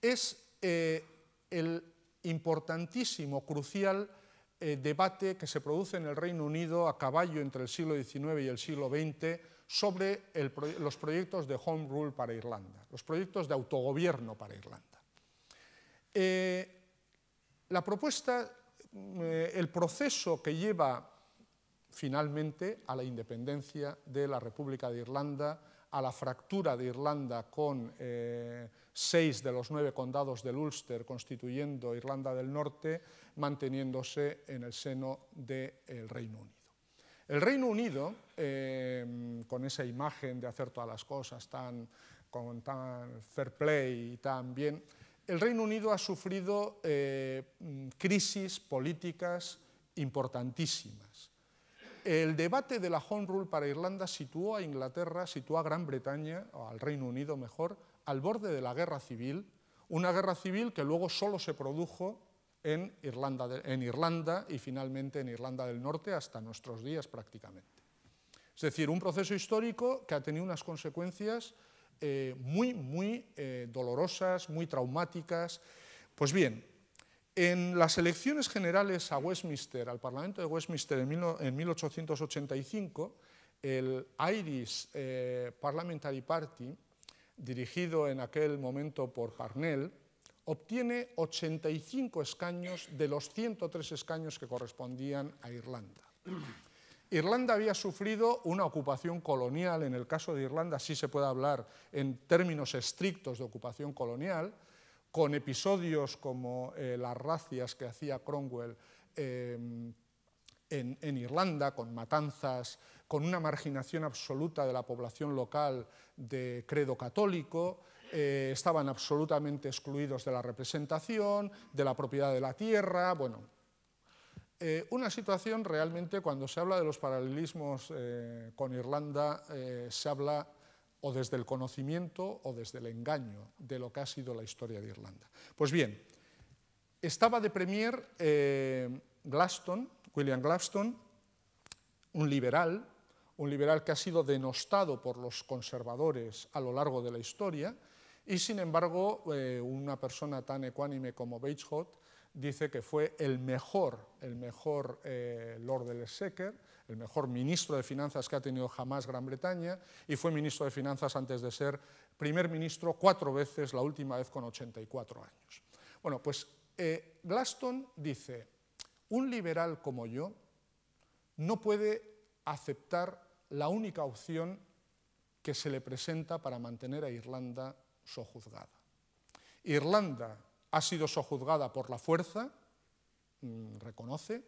es el importantísimo, crucial eh, debate que se produce en el Reino Unido a caballo entre el siglo XIX y el siglo XX sobre los proyectos de Home Rule para Irlanda, los proyectos de autogobierno para Irlanda. Eh, la propuesta, eh, el proceso que lleva finalmente a la independencia de la República de Irlanda a la fractura de Irlanda con eh, seis de los nueve condados del Ulster constituyendo Irlanda del Norte, manteniéndose en el seno del Reino Unido. El Reino Unido, eh, con esa imagen de hacer todas las cosas tan, con tan fair play y tan bien, el Reino Unido ha sufrido eh, crisis políticas importantísimas el debate de la Home Rule para Irlanda situó a Inglaterra, situó a Gran Bretaña, o al Reino Unido mejor, al borde de la guerra civil, una guerra civil que luego solo se produjo en Irlanda, y finalmente en Irlanda del Norte hasta nuestros días prácticamente. Es decir, un proceso histórico que ha tenido unas consecuencias eh, muy, muy eh, dolorosas, muy traumáticas. Pues bien, en las elecciones generales a Westminster, al Parlamento de Westminster en 1885, el Irish eh, Parliamentary Party, dirigido en aquel momento por Parnell, obtiene 85 escaños de los 103 escaños que correspondían a Irlanda. Irlanda había sufrido una ocupación colonial, en el caso de Irlanda sí se puede hablar en términos estrictos de ocupación colonial, con episodios como eh, las racias que hacía Cromwell eh, en, Irlanda, con matanzas, con una marginación absoluta de la población local de credo católico, eh, estaban absolutamente excluidos de la representación, de la propiedad de la tierra, bueno. una situación realmente, cuando se habla de los paralelismos con Irlanda, se habla o desde el conocimiento o desde el engaño de lo que ha sido la historia de Irlanda. Pues bien, estaba de premier eh, Glaston, William Gladstone, un liberal, un liberal que ha sido denostado por los conservadores a lo largo de la historia, y sin embargo eh, una persona tan ecuánime como Bagehot dice que fue el mejor, el mejor eh, Lord del el mejor ministro de Finanzas que ha tenido jamás Gran Bretaña, y fue ministro de Finanzas antes de ser primer ministro cuatro veces, la última vez con 84 años. Bueno, pues eh, Glaston dice, un liberal como yo no puede aceptar la única opción que se le presenta para mantener a Irlanda sojuzgada. Irlanda ha sido sojuzgada por la fuerza, mm, reconoce,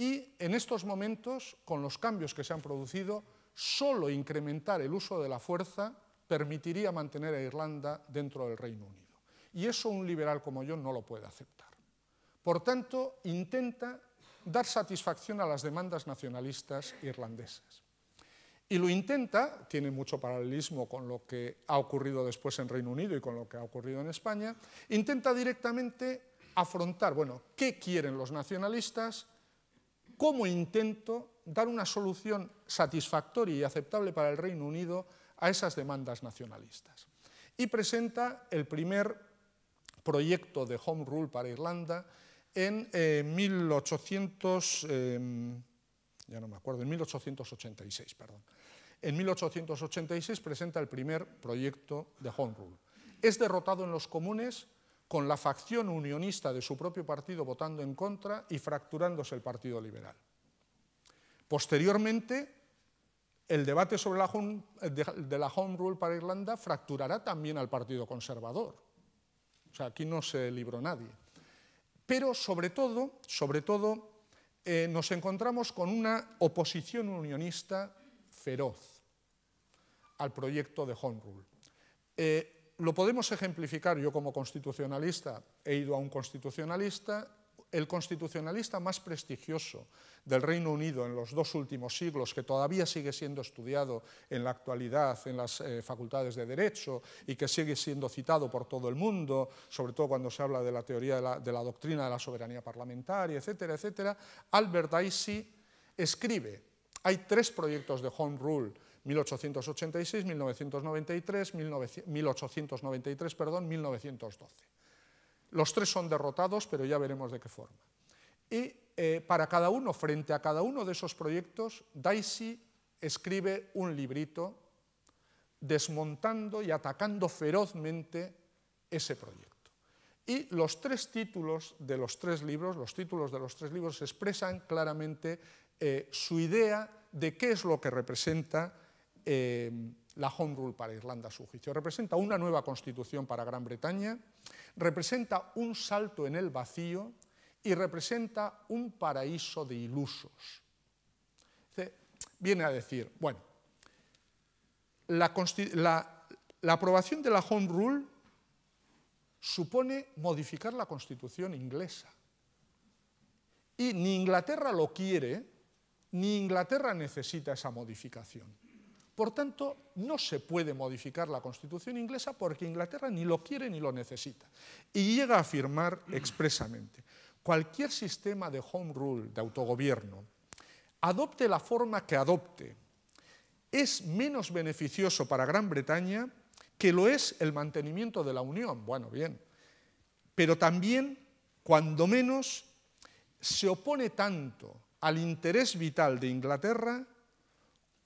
y en estos momentos, con los cambios que se han producido, solo incrementar el uso de la fuerza permitiría mantener a Irlanda dentro del Reino Unido. Y eso un liberal como yo no lo puede aceptar. Por tanto, intenta dar satisfacción a las demandas nacionalistas irlandesas. Y lo intenta, tiene mucho paralelismo con lo que ha ocurrido después en Reino Unido y con lo que ha ocurrido en España, intenta directamente afrontar, bueno, ¿qué quieren los nacionalistas? cómo intento dar una solución satisfactoria y aceptable para el Reino Unido a esas demandas nacionalistas. Y presenta el primer proyecto de Home Rule para Irlanda en eh, em, ya no me acuerdo, en 1886, perdón. En 1886 presenta el primer proyecto de Home Rule. Es derrotado en los comunes con la facción unionista de su propio partido votando en contra y fracturándose el Partido Liberal. Posteriormente, el debate sobre la home, de, la Home Rule para Irlanda fracturará también al Partido Conservador. O sea, aquí no se libró nadie. Pero sobre todo, sobre todo eh, nos encontramos con una oposición unionista feroz al proyecto de Home Rule. Eh, lo podemos ejemplificar, yo como constitucionalista he ido a un constitucionalista, el constitucionalista más prestigioso del Reino Unido en los dos últimos siglos, que todavía sigue siendo estudiado en la actualidad en las eh, facultades de Derecho y que sigue siendo citado por todo el mundo, sobre todo cuando se habla de la teoría de la, de la doctrina de la soberanía parlamentaria, etcétera, etcétera, Albert Dicey escribe, hay tres proyectos de Home Rule 1886, 1993, 1893, perdón, 1912. Los tres son derrotados, pero ya veremos de qué forma. Y eh, para cada uno, frente a cada uno de esos proyectos, Dicey escribe un librito desmontando y atacando ferozmente ese proyecto. Y los tres títulos de los tres libros, los títulos de los tres libros expresan claramente eh, su idea de qué es lo que representa eh, la Home Rule para Irlanda su juicio. Representa una nueva constitución para Gran Bretaña, representa un salto en el vacío y representa un paraíso de ilusos. Viene a decir, bueno, la aprobación de la Home Rule supone modificar la constitución inglesa. Y ni Inglaterra lo quiere, ni Inglaterra necesita esa modificación. Por tanto, no se puede modificar la Constitución inglesa porque Inglaterra ni lo quiere ni lo necesita. Y llega a afirmar expresamente, cualquier sistema de home rule, de autogobierno, adopte la forma que adopte, es menos beneficioso para Gran Bretaña que lo es el mantenimiento de la Unión. Bueno, bien. Pero también, cuando menos, se opone tanto al interés vital de Inglaterra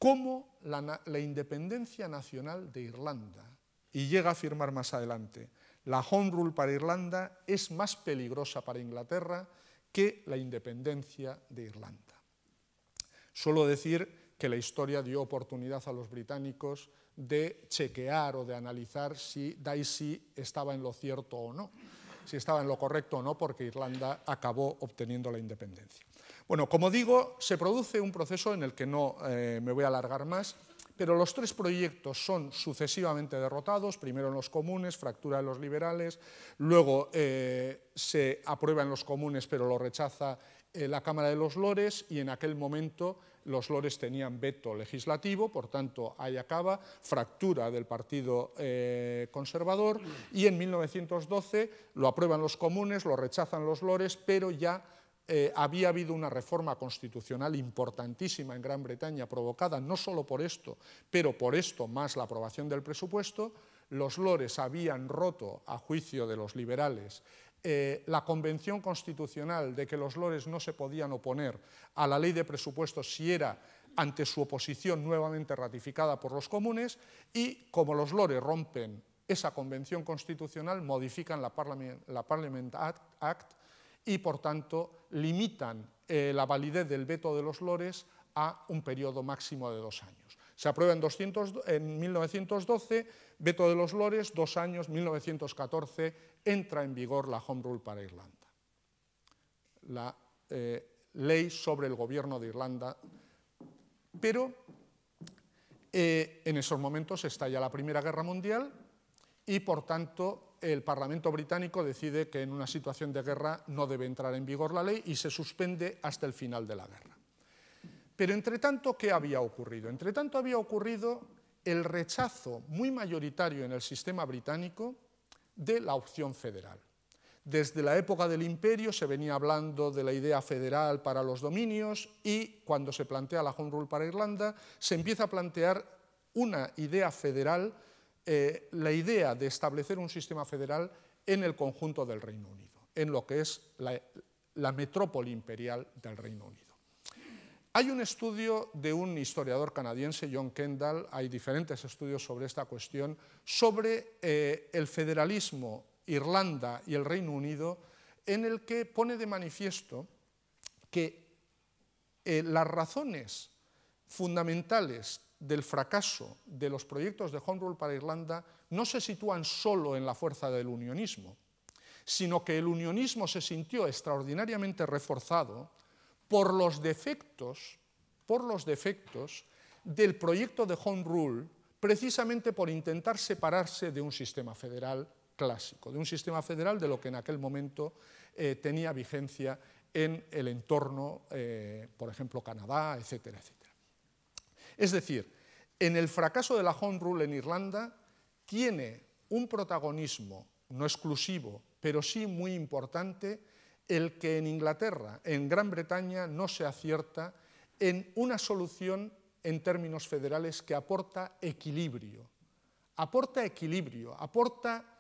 Cómo la, independencia nacional de Irlanda. Y llega a afirmar más adelante, la home rule para Irlanda es más peligrosa para Inglaterra que la independencia de Irlanda. Suelo decir que la historia dio oportunidad a los británicos de chequear o de analizar si Daisy estaba en lo cierto o no, si estaba en lo correcto o no, porque Irlanda acabó obteniendo la independencia. Bueno, como digo, se produce un proceso en el que no eh, me voy a alargar más, pero los tres proyectos son sucesivamente derrotados, primero en los comunes, fractura de los liberales, luego eh, se aprueba en los comunes pero lo rechaza eh, la Cámara de los Lores y en aquel momento los Lores tenían veto legislativo, por tanto ahí acaba, fractura del Partido Conservador y en 1912 lo aprueban los comunes, lo rechazan los Lores, pero ya eh, había habido una reforma constitucional importantísima en Gran Bretaña, provocada no solo por esto, pero por esto más la aprobación del presupuesto, los lores habían roto, a juicio de los liberales, eh, la convención constitucional de que los lores no se podían oponer a la ley de presupuestos si era ante su oposición nuevamente ratificada por los comunes y como los lores rompen esa convención constitucional, modifican la Parliament, Act y, por tanto, limitan eh, la validez del veto de los lores a un periodo máximo de dos años. Se aprueba en, 1912, veto de los lores, dos años, 1914, entra en vigor la Home Rule para Irlanda. La eh, ley sobre el gobierno de Irlanda, pero eh, en esos momentos estalla la Primera Guerra Mundial y, por tanto, el Parlamento británico decide que en una situación de guerra no debe entrar en vigor la ley y se suspende hasta el final de la guerra. Pero entre tanto, ¿qué había ocurrido? Entre tanto había ocurrido el rechazo muy mayoritario en el sistema británico de la opción federal. Desde la época del imperio se venía hablando de la idea federal para los dominios y cuando se plantea la Home Rule para Irlanda se empieza a plantear una idea federal eh, la idea de establecer un sistema federal en el conjunto del Reino Unido, en lo que es la, metrópoli imperial del Reino Unido. Hay un estudio de un historiador canadiense, John Kendall, hay diferentes estudios sobre esta cuestión, sobre eh, el federalismo Irlanda y el Reino Unido, en el que pone de manifiesto que eh, las razones fundamentales del fracaso de los proyectos de Home Rule para Irlanda no se sitúan solo en la fuerza del unionismo, sino que el unionismo se sintió extraordinariamente reforzado por los defectos, del proyecto de Home Rule, precisamente por intentar separarse de un sistema federal clásico, de un sistema federal de lo que en aquel momento eh, tenía vigencia en el entorno, eh, por ejemplo, Canadá, etcétera, etcétera. Es decir, en el fracaso de la Home Rule en Irlanda tiene un protagonismo no exclusivo, pero sí muy importante, el que en Inglaterra, en Gran Bretaña, no se acierta en una solución en términos federales que aporta equilibrio. Aporta equilibrio, aporta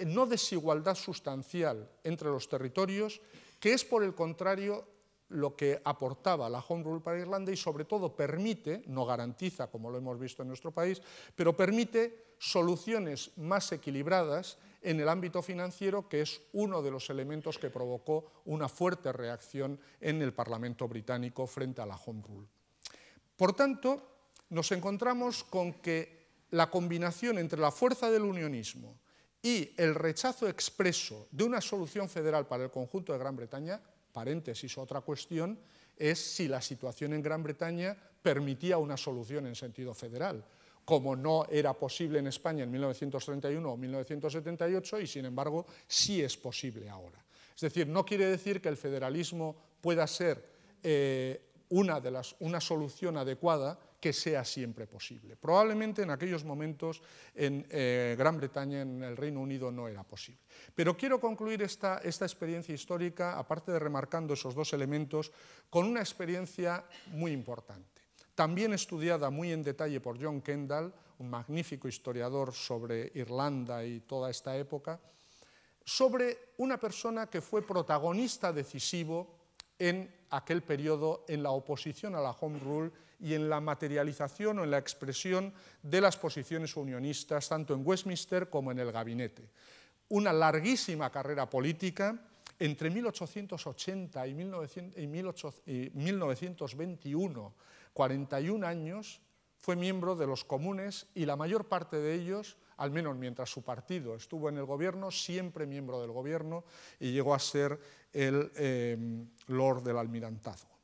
no desigualdad sustancial entre los territorios, que es por el contrario lo que aportaba la Home Rule para Irlanda y sobre todo permite, no garantiza como lo hemos visto en nuestro país, pero permite soluciones más equilibradas en el ámbito financiero, que es uno de los elementos que provocó una fuerte reacción en el Parlamento británico frente a la Home Rule. Por tanto, nos encontramos con que la combinación entre la fuerza del unionismo y el rechazo expreso de una solución federal para el conjunto de Gran Bretaña paréntesis, otra cuestión, es si la situación en Gran Bretaña permitía una solución en sentido federal, como no era posible en España en 1931 o 1978 y sin embargo sí es posible ahora. Es decir, no quiere decir que el federalismo pueda ser eh, una, de las, una solución adecuada, que sea siempre posible. Probablemente en aquellos momentos en eh, Gran Bretaña, en el Reino Unido, no era posible. Pero quiero concluir esta, esta experiencia histórica, aparte de remarcando esos dos elementos, con una experiencia muy importante, también estudiada muy en detalle por John Kendall, un magnífico historiador sobre Irlanda y toda esta época, sobre una persona que fue protagonista decisivo en aquel periodo en la oposición a la Home Rule y en la materialización o en la expresión de las posiciones unionistas, tanto en Westminster como en el gabinete. Una larguísima carrera política entre 1880 y, 1921, 41 años, fue miembro de los comunes y la mayor parte de ellos, al menos mientras su partido estuvo en el gobierno, siempre miembro del gobierno y llegó a ser el eh, Lord del Almirantazgo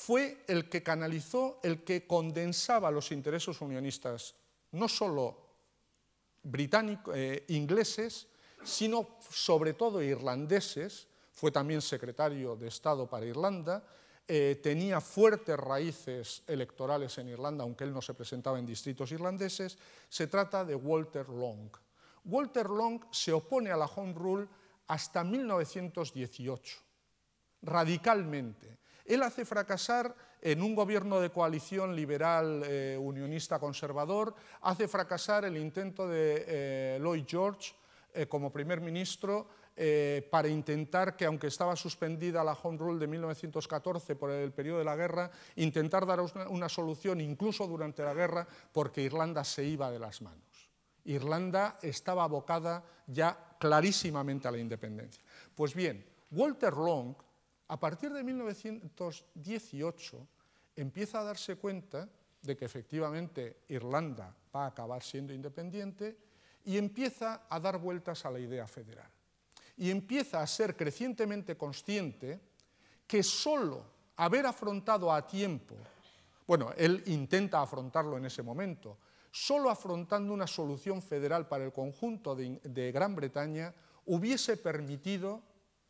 fue el que canalizó, el que condensaba los intereses unionistas, no solo británicos, eh, ingleses, sino sobre todo irlandeses, fue también secretario de Estado para Irlanda, eh, tenía fuertes raíces electorales en Irlanda, aunque él no se presentaba en distritos irlandeses, se trata de Walter Long. Walter Long se opone a la Home Rule hasta 1918, radicalmente. Él hace fracasar en un gobierno de coalición liberal eh, unionista conservador, hace fracasar el intento de eh, Lloyd George eh, como primer ministro para intentar que, aunque estaba suspendida la Home Rule de 1914 por el periodo de la guerra, intentar dar una, una solución incluso durante la guerra porque Irlanda se iba de las manos. Irlanda estaba abocada ya clarísimamente a la independencia. Pues bien, Walter Long a partir de 1918 empieza a darse cuenta de que efectivamente Irlanda va a acabar siendo independiente y empieza a dar vueltas a la idea federal. Y empieza a ser crecientemente consciente que solo haber afrontado a tiempo, bueno, él intenta afrontarlo en ese momento, solo afrontando una solución federal para el conjunto de, de Gran Bretaña hubiese permitido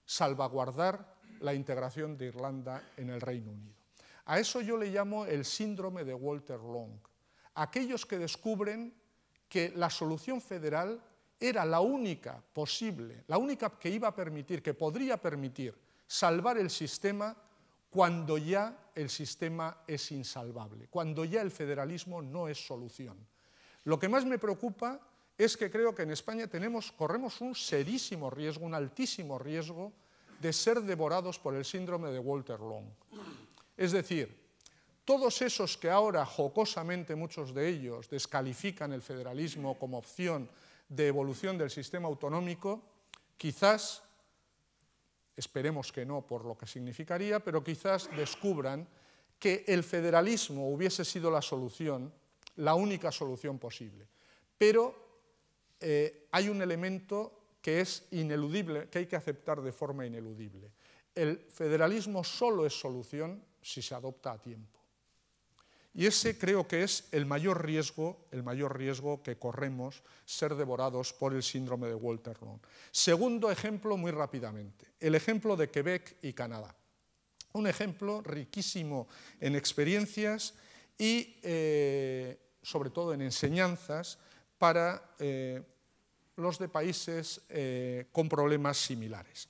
salvaguardar la integración de Irlanda en el Reino Unido. A eso yo le llamo el síndrome de Walter Long. Aquellos que descubren que la solución federal era la única posible, la única que iba a permitir, que podría permitir salvar el sistema cuando ya el sistema es insalvable, cuando ya el federalismo no es solución. Lo que más me preocupa es que creo que en España tenemos, corremos un serísimo riesgo, un altísimo riesgo de ser devorados por el síndrome de Walter Long. Es decir, todos esos que ahora jocosamente muchos de ellos descalifican el federalismo como opción de evolución del sistema autonómico, quizás, esperemos que no por lo que significaría, pero quizás descubran que el federalismo hubiese sido la solución, la única solución posible. Pero eh, hay un elemento que es ineludible, que hay que aceptar de forma ineludible. El federalismo solo es solución si se adopta a tiempo. Y ese creo que es el mayor riesgo, el mayor riesgo que corremos ser devorados por el síndrome de Walter Long. Segundo ejemplo muy rápidamente, el ejemplo de Quebec y Canadá. Un ejemplo riquísimo en experiencias y eh, sobre todo en enseñanzas para eh, los de países eh, con problemas similares.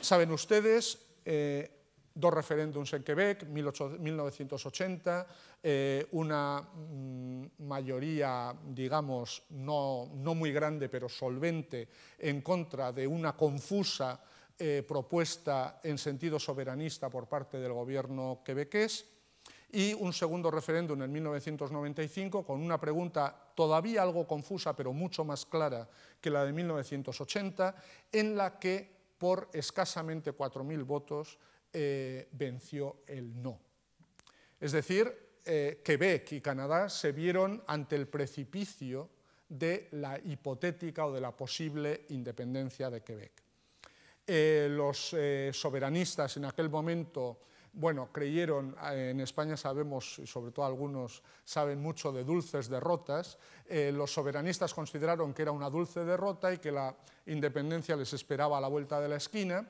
Saben ustedes, eh, dos referéndums en Quebec, 1980, eh, una mm, mayoría, digamos, no, no, muy grande, pero solvente, en contra de una confusa propuesta en sentido soberanista por parte del gobierno quebequés y un segundo referéndum en 1995 con una pregunta todavía algo confusa pero mucho más clara que la de 1980, en la que por escasamente 4.000 votos eh, venció el no. Es decir, eh, Quebec y Canadá se vieron ante el precipicio de la hipotética o de la posible independencia de Quebec. Eh, los soberanistas en aquel momento bueno, creyeron, eh, en España sabemos, y sobre todo algunos saben mucho de dulces derrotas, eh, los soberanistas consideraron que era una dulce derrota y que la independencia les esperaba a la vuelta de la esquina.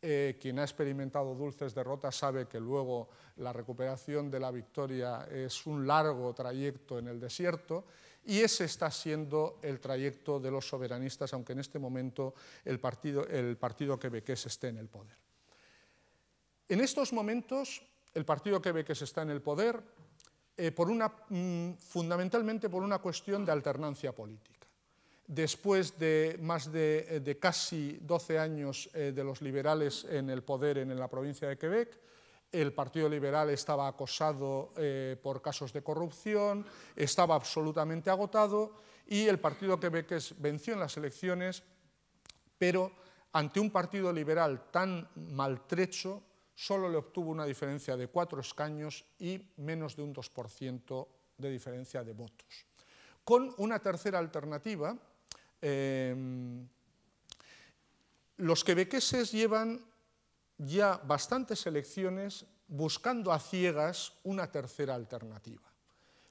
Eh, quien ha experimentado dulces derrotas sabe que luego la recuperación de la victoria es un largo trayecto en el desierto y ese está siendo el trayecto de los soberanistas, aunque en este momento el partido, el partido quebequés esté en el poder. En estos momentos, el partido Quebec está en el poder, eh, mm, fundamentalmente por una cuestión de alternancia política. Después de más de, eh, casi 12 años eh, de los liberales en el poder en, la provincia de Quebec, el Partido Liberal estaba acosado por casos de corrupción, estaba absolutamente agotado y el Partido Quebec venció en las elecciones, pero ante un Partido Liberal tan maltrecho, solo le obtuvo una diferencia de cuatro escaños y menos de un 2% de diferencia de votos. Con una tercera alternativa, em, los quebequeses llevan ya bastantes elecciones buscando a ciegas una tercera alternativa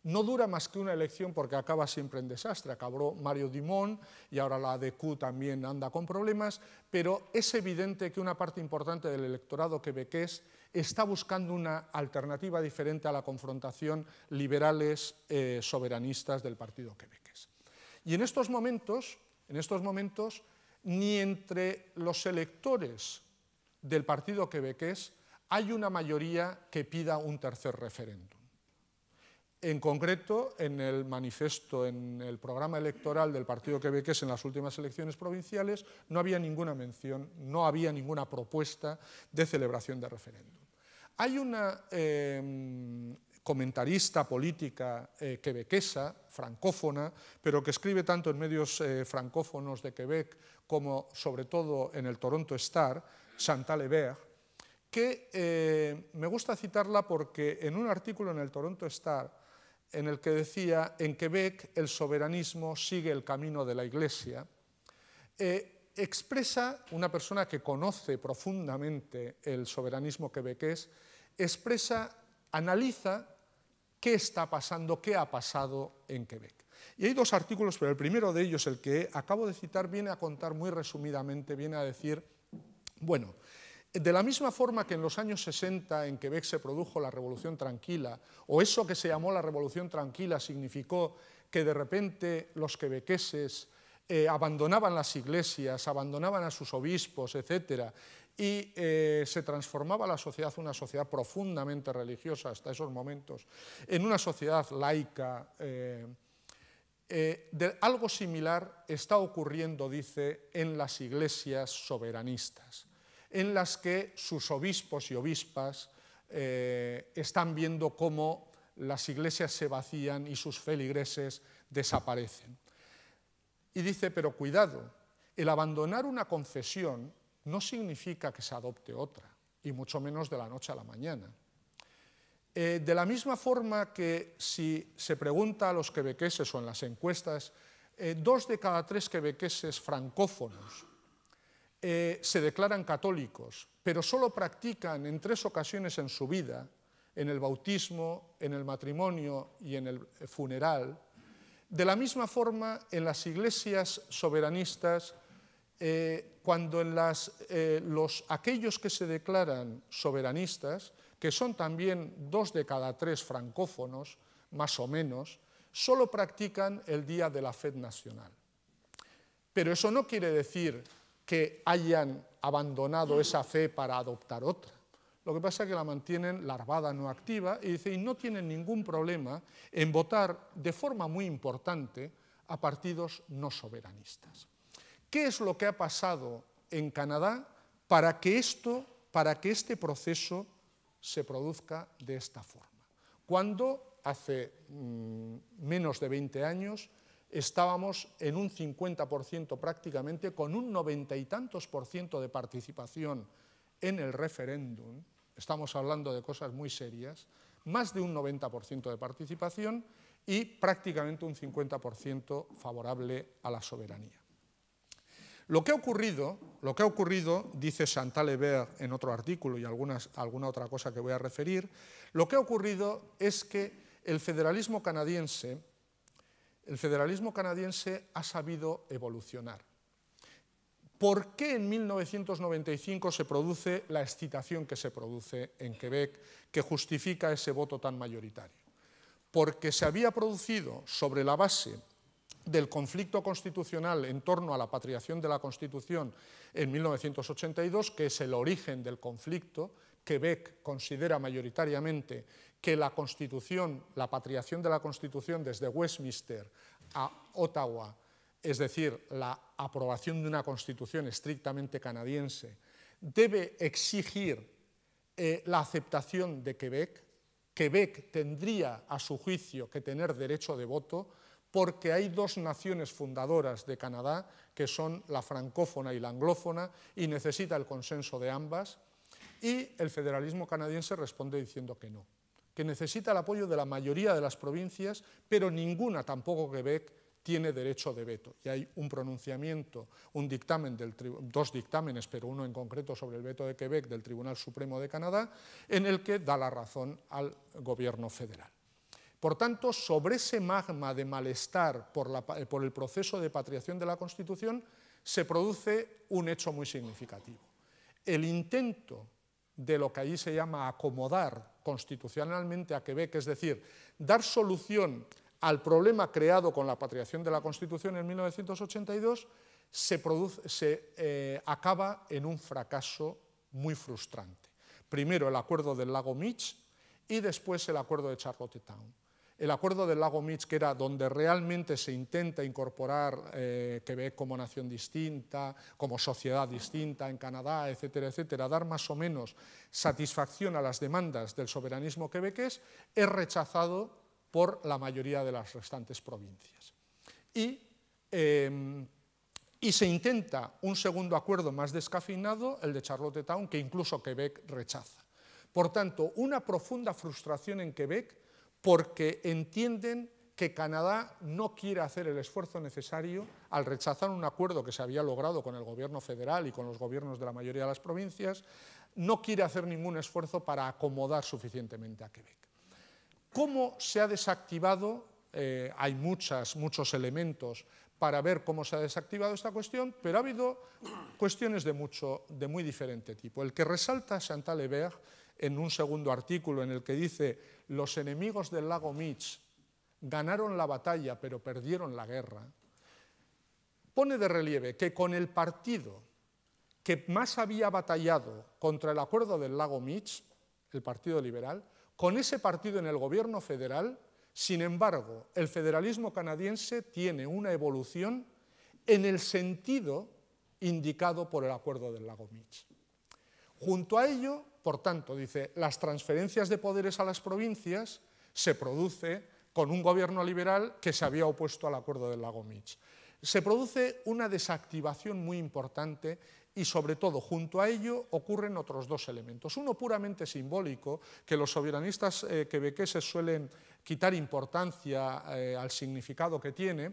no dura más que una elección porque acaba siempre en desastre. Acabó Mario Dimón y ahora la ADQ también anda con problemas, pero es evidente que una parte importante del electorado quebequés está buscando una alternativa diferente a la confrontación liberales eh, soberanistas del partido quebequés. Y en estos momentos, en estos momentos, ni entre los electores del partido quebequés hay una mayoría que pida un tercer referéndum. En concreto, en el manifiesto, en el programa electoral del Partido Quebequés en las últimas elecciones provinciales, no había ninguna mención, no había ninguna propuesta de celebración de referéndum. Hay una em, comentarista política eh, quebequesa, francófona, pero que escribe tanto en medios eh, francófonos de Quebec como sobre todo en el Toronto Star, Chantal Hébert, que eh, me gusta citarla porque en un artículo en el Toronto Star en el que decía, en Quebec el soberanismo sigue el camino de la Iglesia, eh, expresa una persona que conoce profundamente el soberanismo quebequés, expresa, analiza qué está pasando, qué ha pasado en Quebec. Y hay dos artículos, pero el primero de ellos, el que acabo de citar, viene a contar muy resumidamente, viene a decir, bueno, de la misma forma que en los años 60 en Quebec se produjo la Revolución Tranquila, o eso que se llamó la Revolución Tranquila significó que de repente los quebequeses eh, abandonaban las iglesias, abandonaban a sus obispos, etc., y eh, se transformaba la sociedad, una sociedad profundamente religiosa hasta esos momentos, en una sociedad laica. Eh, de, algo similar está ocurriendo, dice, en las iglesias soberanistas en las que sus obispos y obispas eh, están viendo cómo las iglesias se vacían y sus feligreses desaparecen. Y dice, pero cuidado, el abandonar una confesión no significa que se adopte otra, y mucho menos de la noche a la mañana. Eh, de la misma forma que si se pregunta a los quebequeses o en las encuestas, eh, dos de cada tres quebequeses francófonos eh, se declaran católicos, pero solo practican en tres ocasiones en su vida, en el bautismo, en el matrimonio y en el eh, funeral, de la misma forma en las iglesias soberanistas, eh, cuando en las, los, aquellos que se declaran soberanistas, que son también dos de cada tres francófonos, más o menos, solo practican el Día de la Fed Nacional. Pero eso no quiere decir que hayan abandonado esa fe para adoptar otra. Lo que pasa es que la mantienen larvada, no activa, y dicen, y no tienen ningún problema en votar de forma muy importante a partidos no soberanistas. ¿Qué es lo que ha pasado en Canadá para que esto, para que este proceso se produzca de esta forma? Cuando hace mm, menos de 20 años estábamos en un 50% prácticamente, con un noventa y tantos por ciento de participación en el referéndum, estamos hablando de cosas muy serias, más de un 90% de participación y prácticamente un 50% favorable a la soberanía. Lo que, ha ocurrido, lo que ha ocurrido, dice Chantal Hébert en otro artículo y alguna otra cosa que voy a referir, lo que ha ocurrido es que el federalismo canadiense el federalismo canadiense ha sabido evolucionar. ¿Por qué en 1995 se produce la excitación que se produce en Quebec que justifica ese voto tan mayoritario? Porque se había producido sobre la base del conflicto constitucional en torno a la patriación de la Constitución en 1982, que es el origen del conflicto, que Quebec considera mayoritariamente que la Constitución, la patriación de la Constitución desde Westminster a Ottawa, es decir, la aprobación de una Constitución estrictamente canadiense, debe exigir eh, la aceptación de Quebec. Quebec tendría, a su juicio, que tener derecho de voto porque hay dos naciones fundadoras de Canadá, que son la francófona y la anglófona, y necesita el consenso de ambas, y el federalismo canadiense responde diciendo que no que necesita el apoyo de la mayoría de las provincias, pero ninguna, tampoco Quebec, tiene derecho de veto. Y hay un pronunciamiento, un dictamen del, dos dictámenes, pero uno en concreto sobre el veto de Quebec del Tribunal Supremo de Canadá, en el que da la razón al gobierno federal. Por tanto, sobre ese magma de malestar por, eh, por el proceso de patriación de la Constitución, se produce un hecho muy significativo. El intento de lo que allí se llama acomodar constitucionalmente a Quebec, es decir, dar solución al problema creado con la patriación de la Constitución en 1982, se, eh, acaba en un fracaso muy frustrante. Primero el acuerdo del lago Mitch y después el acuerdo de Charlottetown el acuerdo del lago Mitch, que era donde realmente se intenta incorporar eh, Quebec como nación distinta, como sociedad distinta en Canadá, etcétera, etcétera, dar más o menos satisfacción a las demandas del soberanismo quebequés, es rechazado por la mayoría de las restantes provincias. Y, em, se intenta un segundo acuerdo más descafinado, el de Charlottetown, que incluso Quebec rechaza. Por tanto, una profunda frustración en Quebec porque entienden que Canadá no quiere hacer el esfuerzo necesario al rechazar un acuerdo que se había logrado con el gobierno federal y con los gobiernos de la mayoría de las provincias, no quiere hacer ningún esfuerzo para acomodar suficientemente a Quebec. ¿Cómo se ha desactivado? Eh, hay muchas, muchos elementos para ver cómo se ha desactivado esta cuestión, pero ha habido cuestiones de, muy diferente tipo. El que resalta Chantal Hébert en un segundo artículo en el que dice, los enemigos del lago Mitch ganaron la batalla pero perdieron la guerra, pone de relieve que con el partido que más había batallado contra el acuerdo del lago Mitch, el Partido Liberal, con ese partido en el gobierno federal, sin embargo, el federalismo canadiense tiene una evolución en el sentido indicado por el acuerdo del lago Mitch. Junto a ello, por tanto, dice, las transferencias de poderes a las provincias se produce con un gobierno liberal que se había opuesto al acuerdo del lago Se produce una desactivación muy importante y sobre todo junto a ello ocurren otros dos elementos. Uno puramente simbólico, que los soberanistas eh, quebequeses suelen quitar importancia eh, al significado que tiene,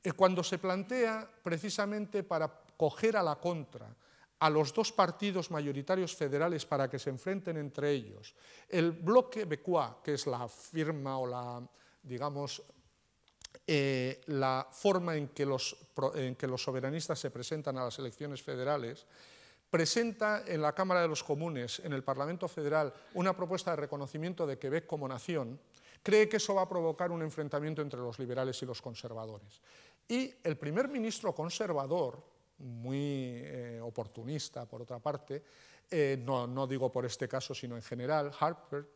eh, cuando se plantea precisamente para coger a la contra a los dos partidos mayoritarios federales para que se enfrenten entre ellos. El bloque becua que es la firma o la, digamos, eh, la forma en que, los, en que los soberanistas se presentan a las elecciones federales, presenta en la Cámara de los Comunes, en el Parlamento Federal, una propuesta de reconocimiento de Quebec como nación, cree que eso va a provocar un enfrentamiento entre los liberales y los conservadores. Y el primer ministro conservador, muy eh, oportunista, por otra parte, eh, no, digo por este caso, sino en general, Harper,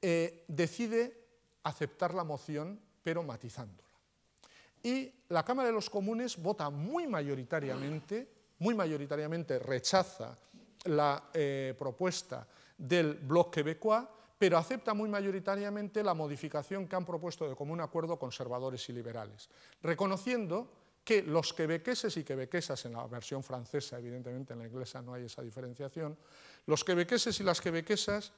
eh, decide aceptar la moción, pero matizándola. Y la Cámara de los Comunes vota muy mayoritariamente, muy mayoritariamente rechaza la propuesta del Bloc quebecois, pero acepta muy mayoritariamente la modificación que han propuesto de común acuerdo conservadores y liberales, reconociendo que los quebequeses y quebequesas, en la versión francesa, evidentemente en la inglesa no hay esa diferenciación, los quebequeses y las quebequesas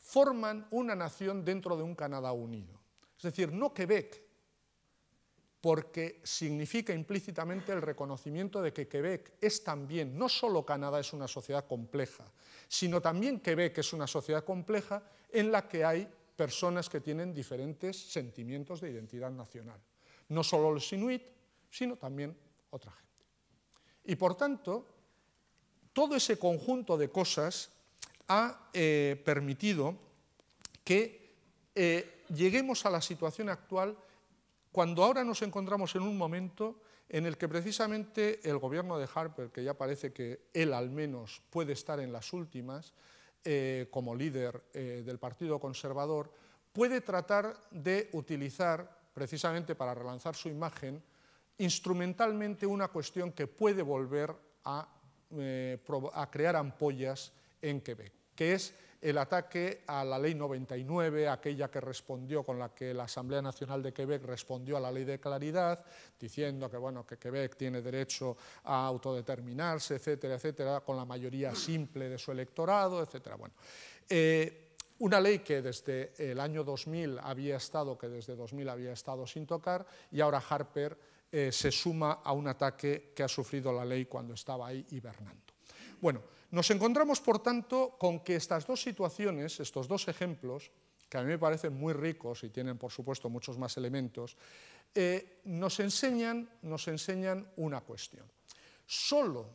forman una nación dentro de un Canadá unido. Es decir, no Quebec, porque significa implícitamente el reconocimiento de que Quebec es también, no solo Canadá es una sociedad compleja, sino también Quebec es una sociedad compleja en la que hay personas que tienen diferentes sentimientos de identidad nacional. No solo los inuit, sino también otra gente. Y por tanto, todo ese conjunto de cosas ha eh, permitido que eh, lleguemos a la situación actual cuando ahora nos encontramos en un momento en el que precisamente el gobierno de Harper, que ya parece que él al menos puede estar en las últimas, eh, como líder del Partido Conservador, puede tratar de utilizar, precisamente para relanzar su imagen, instrumentalmente una cuestión que puede volver eh, a, crear ampollas en Quebec, que es el ataque a la Ley 99, aquella que respondió con la que la Asamblea Nacional de Quebec respondió a la Ley de Claridad, diciendo que, bueno, que Quebec tiene derecho a autodeterminarse, etcétera, etcétera, con la mayoría simple de su electorado, etcétera. Bueno, eh, una ley que desde el año 2000 había estado, que desde 2000 había estado sin tocar, y ahora Harper eh, se suma a un ataque que ha sufrido la ley cuando estaba ahí hibernando. Bueno, nos encontramos por tanto con que estas dos situaciones, estos dos ejemplos, que a mí me parecen muy ricos y tienen por supuesto muchos más elementos, eh, nos, enseñan, nos enseñan una cuestión. Solo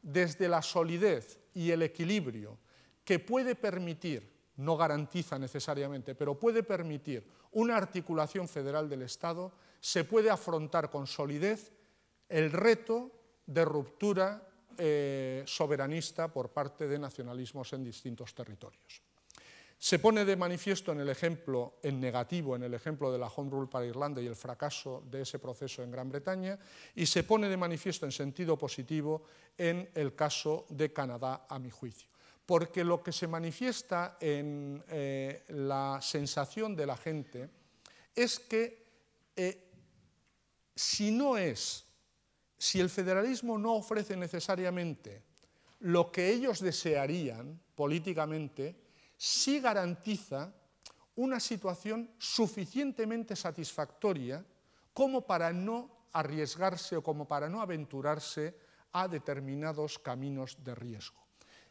desde la solidez y el equilibrio que puede permitir, no garantiza necesariamente, pero puede permitir una articulación federal del Estado, se puede afrontar con solidez el reto de ruptura eh, soberanista por parte de nacionalismos en distintos territorios. Se pone de manifiesto en el ejemplo, en negativo, en el ejemplo de la Home Rule para Irlanda y el fracaso de ese proceso en Gran Bretaña, y se pone de manifiesto en sentido positivo en el caso de Canadá, a mi juicio. Porque lo que se manifiesta en eh, la sensación de la gente es que eh, si no es, si el federalismo no ofrece necesariamente lo que ellos desearían políticamente, sí garantiza una situación suficientemente satisfactoria como para no arriesgarse o como para no aventurarse a determinados caminos de riesgo.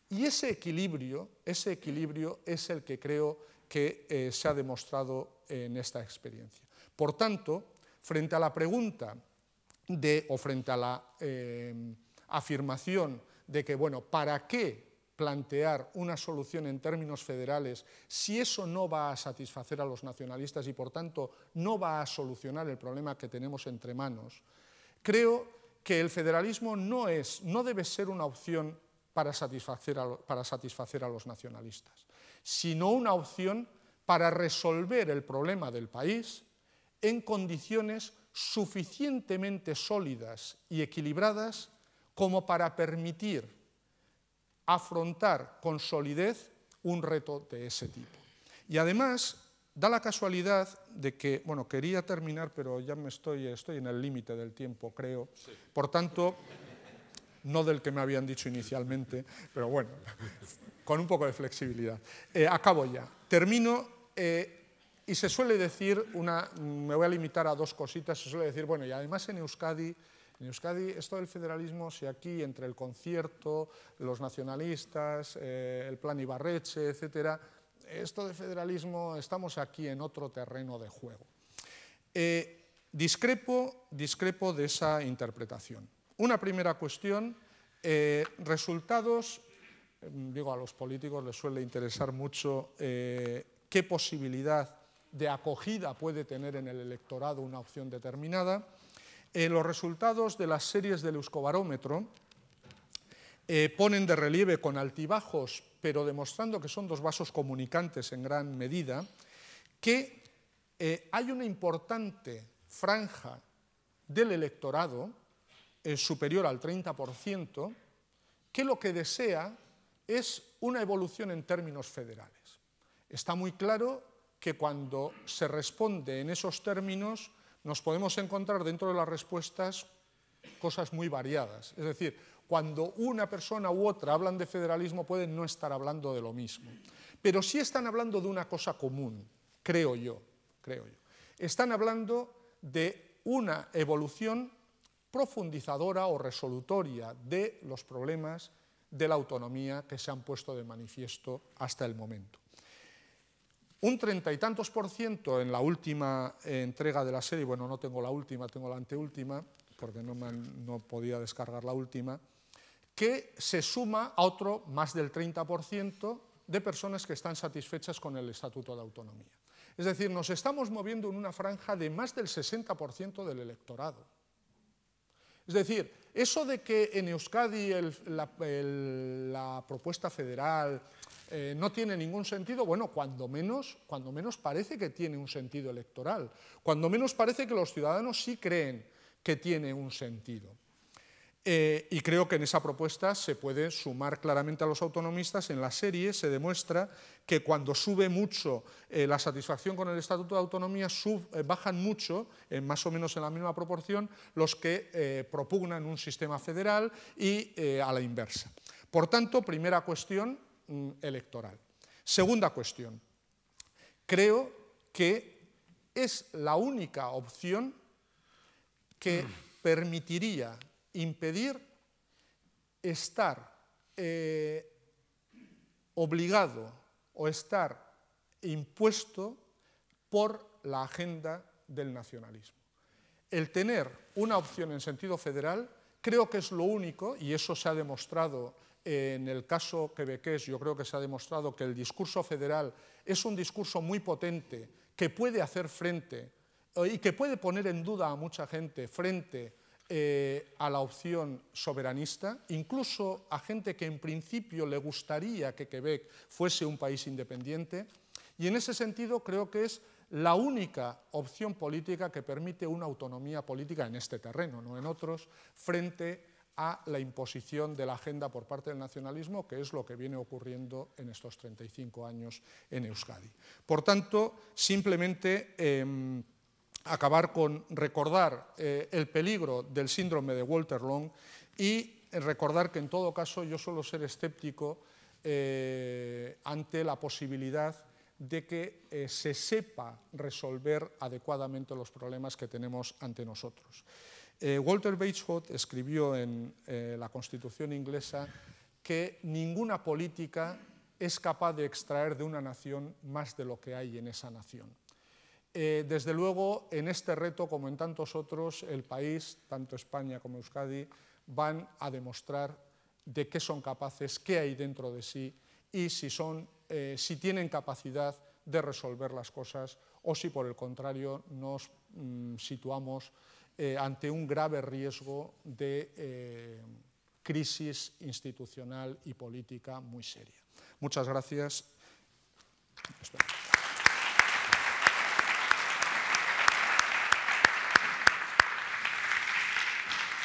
Y ese equilibrio, ese equilibrio es el que creo que eh, se ha demostrado en esta experiencia. Por tanto, frente a la pregunta de, o frente a la eh, afirmación de que, bueno, ¿para qué plantear una solución en términos federales si eso no va a satisfacer a los nacionalistas y por tanto no va a solucionar el problema que tenemos entre manos, creo que el federalismo no es, no debe ser una opción para satisfacer para satisfacer a los nacionalistas, sino una opción para resolver el problema del país en condiciones suficientemente sólidas y equilibradas como para permitir afrontar con solidez un reto de ese tipo. Y además, da la casualidad de que, bueno, quería terminar, pero ya me estoy, estoy en el límite del tiempo, creo. Por tanto, no del que me habían dicho inicialmente, pero bueno, con un poco de flexibilidad. Eh, acabo ya. Termino eh, y se suele decir, una, me voy a limitar a dos cositas, se suele decir, bueno, y además en Euskadi, en Euskadi esto del federalismo, si aquí entre el concierto, los nacionalistas, eh, el plan Ibarreche, etc., esto de federalismo, estamos aquí en otro terreno de juego. Eh, discrepo, discrepo de esa interpretación. Una primera cuestión, eh, resultados, mm, digo, a los políticos les suele interesar mucho qué posibilidad de acogida puede tener en el electorado una opción determinada. Eh, los resultados de las series del Euskobarómetro eh, ponen de relieve con altibajos, pero demostrando que son dos vasos comunicantes en gran medida, que eh, hay una importante franja del electorado, superior al 30%, que lo que desea es una evolución en términos federales. Está muy claro que cuando se responde en esos términos nos podemos encontrar dentro de las respuestas cosas muy variadas. Es decir, cuando una persona u otra hablan de federalismo pueden no estar hablando de lo mismo. Pero sí están hablando de una cosa común, creo yo, creo yo. Están hablando de una evolución profundizadora o resolutoria de los problemas de la autonomía que se han puesto de manifiesto hasta el momento un treinta y tantos por ciento en la última eh, entrega de la serie, bueno, no tengo la última, tengo la anteúltima, porque no, podía descargar la última, que se suma a otro más del 30% de personas que están satisfechas con el Estatuto de Autonomía. Es decir, nos estamos moviendo en una franja de más del 60% del electorado. Es decir, eso de que en Euskadi la, propuesta federal eh, no tiene ningún sentido, bueno, cuando menos, cuando menos parece que tiene un sentido electoral, cuando menos parece que los ciudadanos sí creen que tiene un sentido. Eh, y creo que en esa propuesta se puede sumar claramente a los autonomistas. En la serie se demuestra que cuando sube mucho eh, la satisfacción con el Estatuto de Autonomía, eh, bajan mucho, más o menos en la misma proporción, los que propugnan un sistema federal y a la inversa. Por tanto, primera cuestión mm, electoral. Segunda cuestión. Creo que es la única opción que permitiría impedir estar eh, obligado o estar impuesto por la agenda del nacionalismo. El tener una opción en sentido federal creo que es lo único, y eso se ha demostrado en el caso quebequés, yo creo que se ha demostrado que el discurso federal es un discurso muy potente que puede hacer frente eh, y que puede poner en duda a mucha gente frente eh, a la opción soberanista, incluso a gente que en principio le gustaría que Quebec fuese un país independiente, y en ese sentido creo que es la única opción política que permite una autonomía política en este terreno, no en otros, frente a la imposición de la agenda por parte del nacionalismo, que es lo que viene ocurriendo en estos 35 años en Euskadi. Por tanto, simplemente... Em, acabar con recordar eh, el peligro del síndrome de Walter Long y recordar que en todo caso yo suelo ser escéptico eh, ante la posibilidad de que eh, se sepa resolver adecuadamente los problemas que tenemos ante nosotros. Walter Bagehot escribió en la Constitución inglesa que ninguna política es capaz de extraer de una nación más de lo que hay en esa nación. Eh, desde luego, en este reto, como en tantos otros, el país, tanto España como Euskadi, van a demostrar de qué son capaces, qué hay dentro de sí y si, eh, tienen capacidad de resolver las cosas o si por el contrario nos mm, situamos eh, ante un grave riesgo de crisis institucional y política muy seria. Muchas gracias.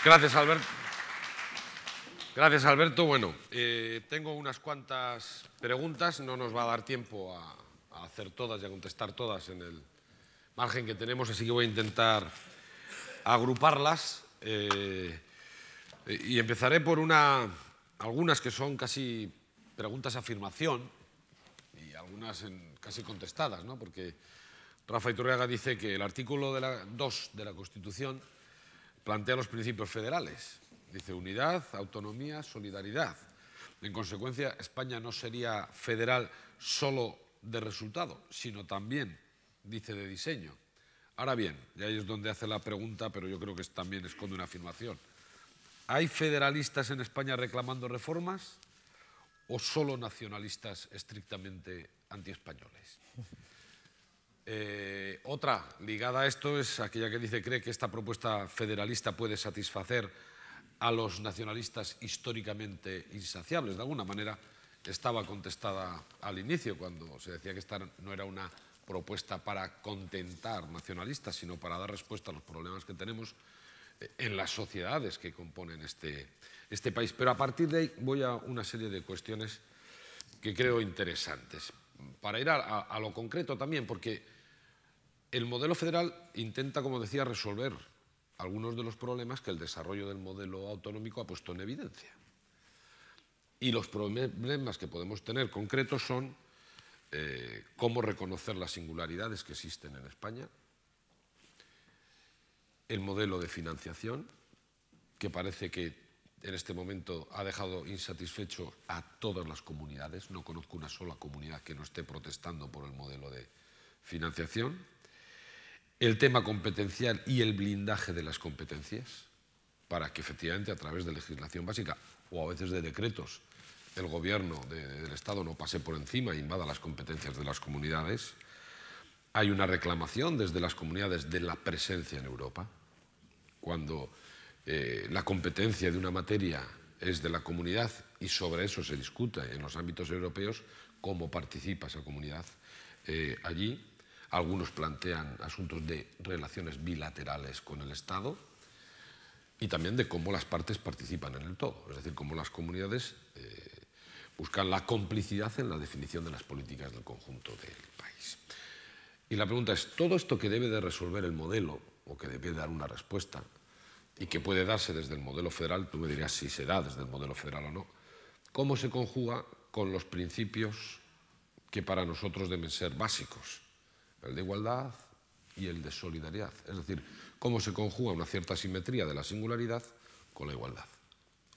Gracias, Alberto. Gracias, Alberto. Bueno, eh, tengo unas cuantas preguntas. No nos va a dar tiempo a, hacer todas y a contestar todas en el margen que tenemos, así que voy a intentar agruparlas. Eh, y empezaré por una, algunas que son casi preguntas afirmación y algunas casi contestadas, ¿no? porque Rafa Iturriaga dice que el artículo 2 de la Constitución plantea los principios federales. Dice unidad, autonomía, solidaridad. En consecuencia, España no sería federal solo de resultado, sino también, dice, de diseño. Ahora bien, y ahí es donde hace la pregunta, pero yo creo que también esconde una afirmación. ¿Hay federalistas en España reclamando reformas o solo nacionalistas estrictamente antiespañoles? Eh, otra ligada a esto es aquella que dice cree que esta propuesta federalista puede satisfacer a los nacionalistas históricamente insaciables. De alguna manera estaba contestada al inicio cuando se decía que esta no era una propuesta para contentar nacionalistas, sino para dar respuesta a los problemas que tenemos eh, en las sociedades que componen este, este país. Pero a partir de ahí voy a una serie de cuestiones que creo interesantes. Para ir a lo concreto también, porque el modelo federal intenta, como decía, resolver algunos de los problemas que el desarrollo del modelo autonómico ha puesto en evidencia. Y los problemas que podemos tener concretos son eh, cómo reconocer las singularidades que existen en España, el modelo de financiación, que parece que en este momento ha dejado insatisfecho a todas las comunidades. No conozco una sola comunidad que no esté protestando por el modelo de financiación el tema competencial y el blindaje de las competencias para que efectivamente a través de legislación básica o a veces de decretos el gobierno del Estado no pase por encima e invada las competencias de las comunidades. Hay una reclamación desde las comunidades de la presencia en Europa. Cuando eh, la competencia de una materia es de la comunidad y sobre eso se discute en los ámbitos europeos cómo participa esa comunidad eh, allí. Algunos plantean asuntos de relaciones bilaterales con el Estado y también de cómo las partes participan en el todo, es decir, cómo las comunidades eh, buscan la complicidad en la definición de las políticas del conjunto del país. Y la pregunta es, ¿todo esto que debe de resolver el modelo o que debe dar una respuesta y que puede darse desde el modelo federal, tú me dirías si se da desde el modelo federal o no, cómo se conjuga con los principios que para nosotros deben ser básicos el de igualdad y el de solidaridad. Es decir, cómo se conjuga una cierta simetría de la singularidad con la igualdad.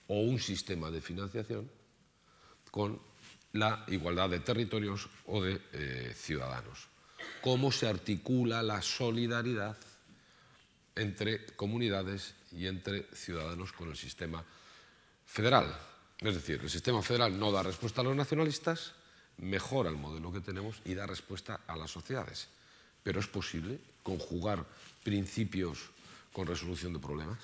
O un sistema de financiación con la igualdad de territorios o de eh, ciudadanos. Cómo se articula la solidaridad entre comunidades y entre ciudadanos con el sistema federal. Es decir, el sistema federal no da respuesta a los nacionalistas, mejora el modelo que tenemos y da respuesta a las sociedades. Pero es posible conjugar principios con resolución de problemas.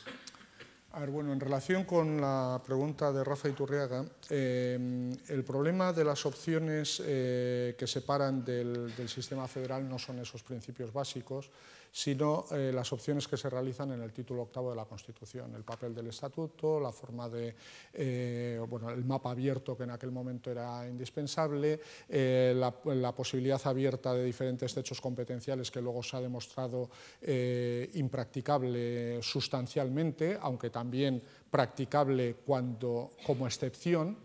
A ver, bueno, en relación con la pregunta de Rafa Iturriaga, eh, el problema de las opciones eh, que separan del, del, sistema federal no son esos principios básicos, sino eh, las opciones que se realizan en el título octavo de la Constitución, el papel del estatuto, la forma de, eh, el mapa abierto que en aquel momento era indispensable, eh, la, la, posibilidad abierta de diferentes techos competenciales que luego se ha demostrado impracticable sustancialmente, aunque también practicable cuando como excepción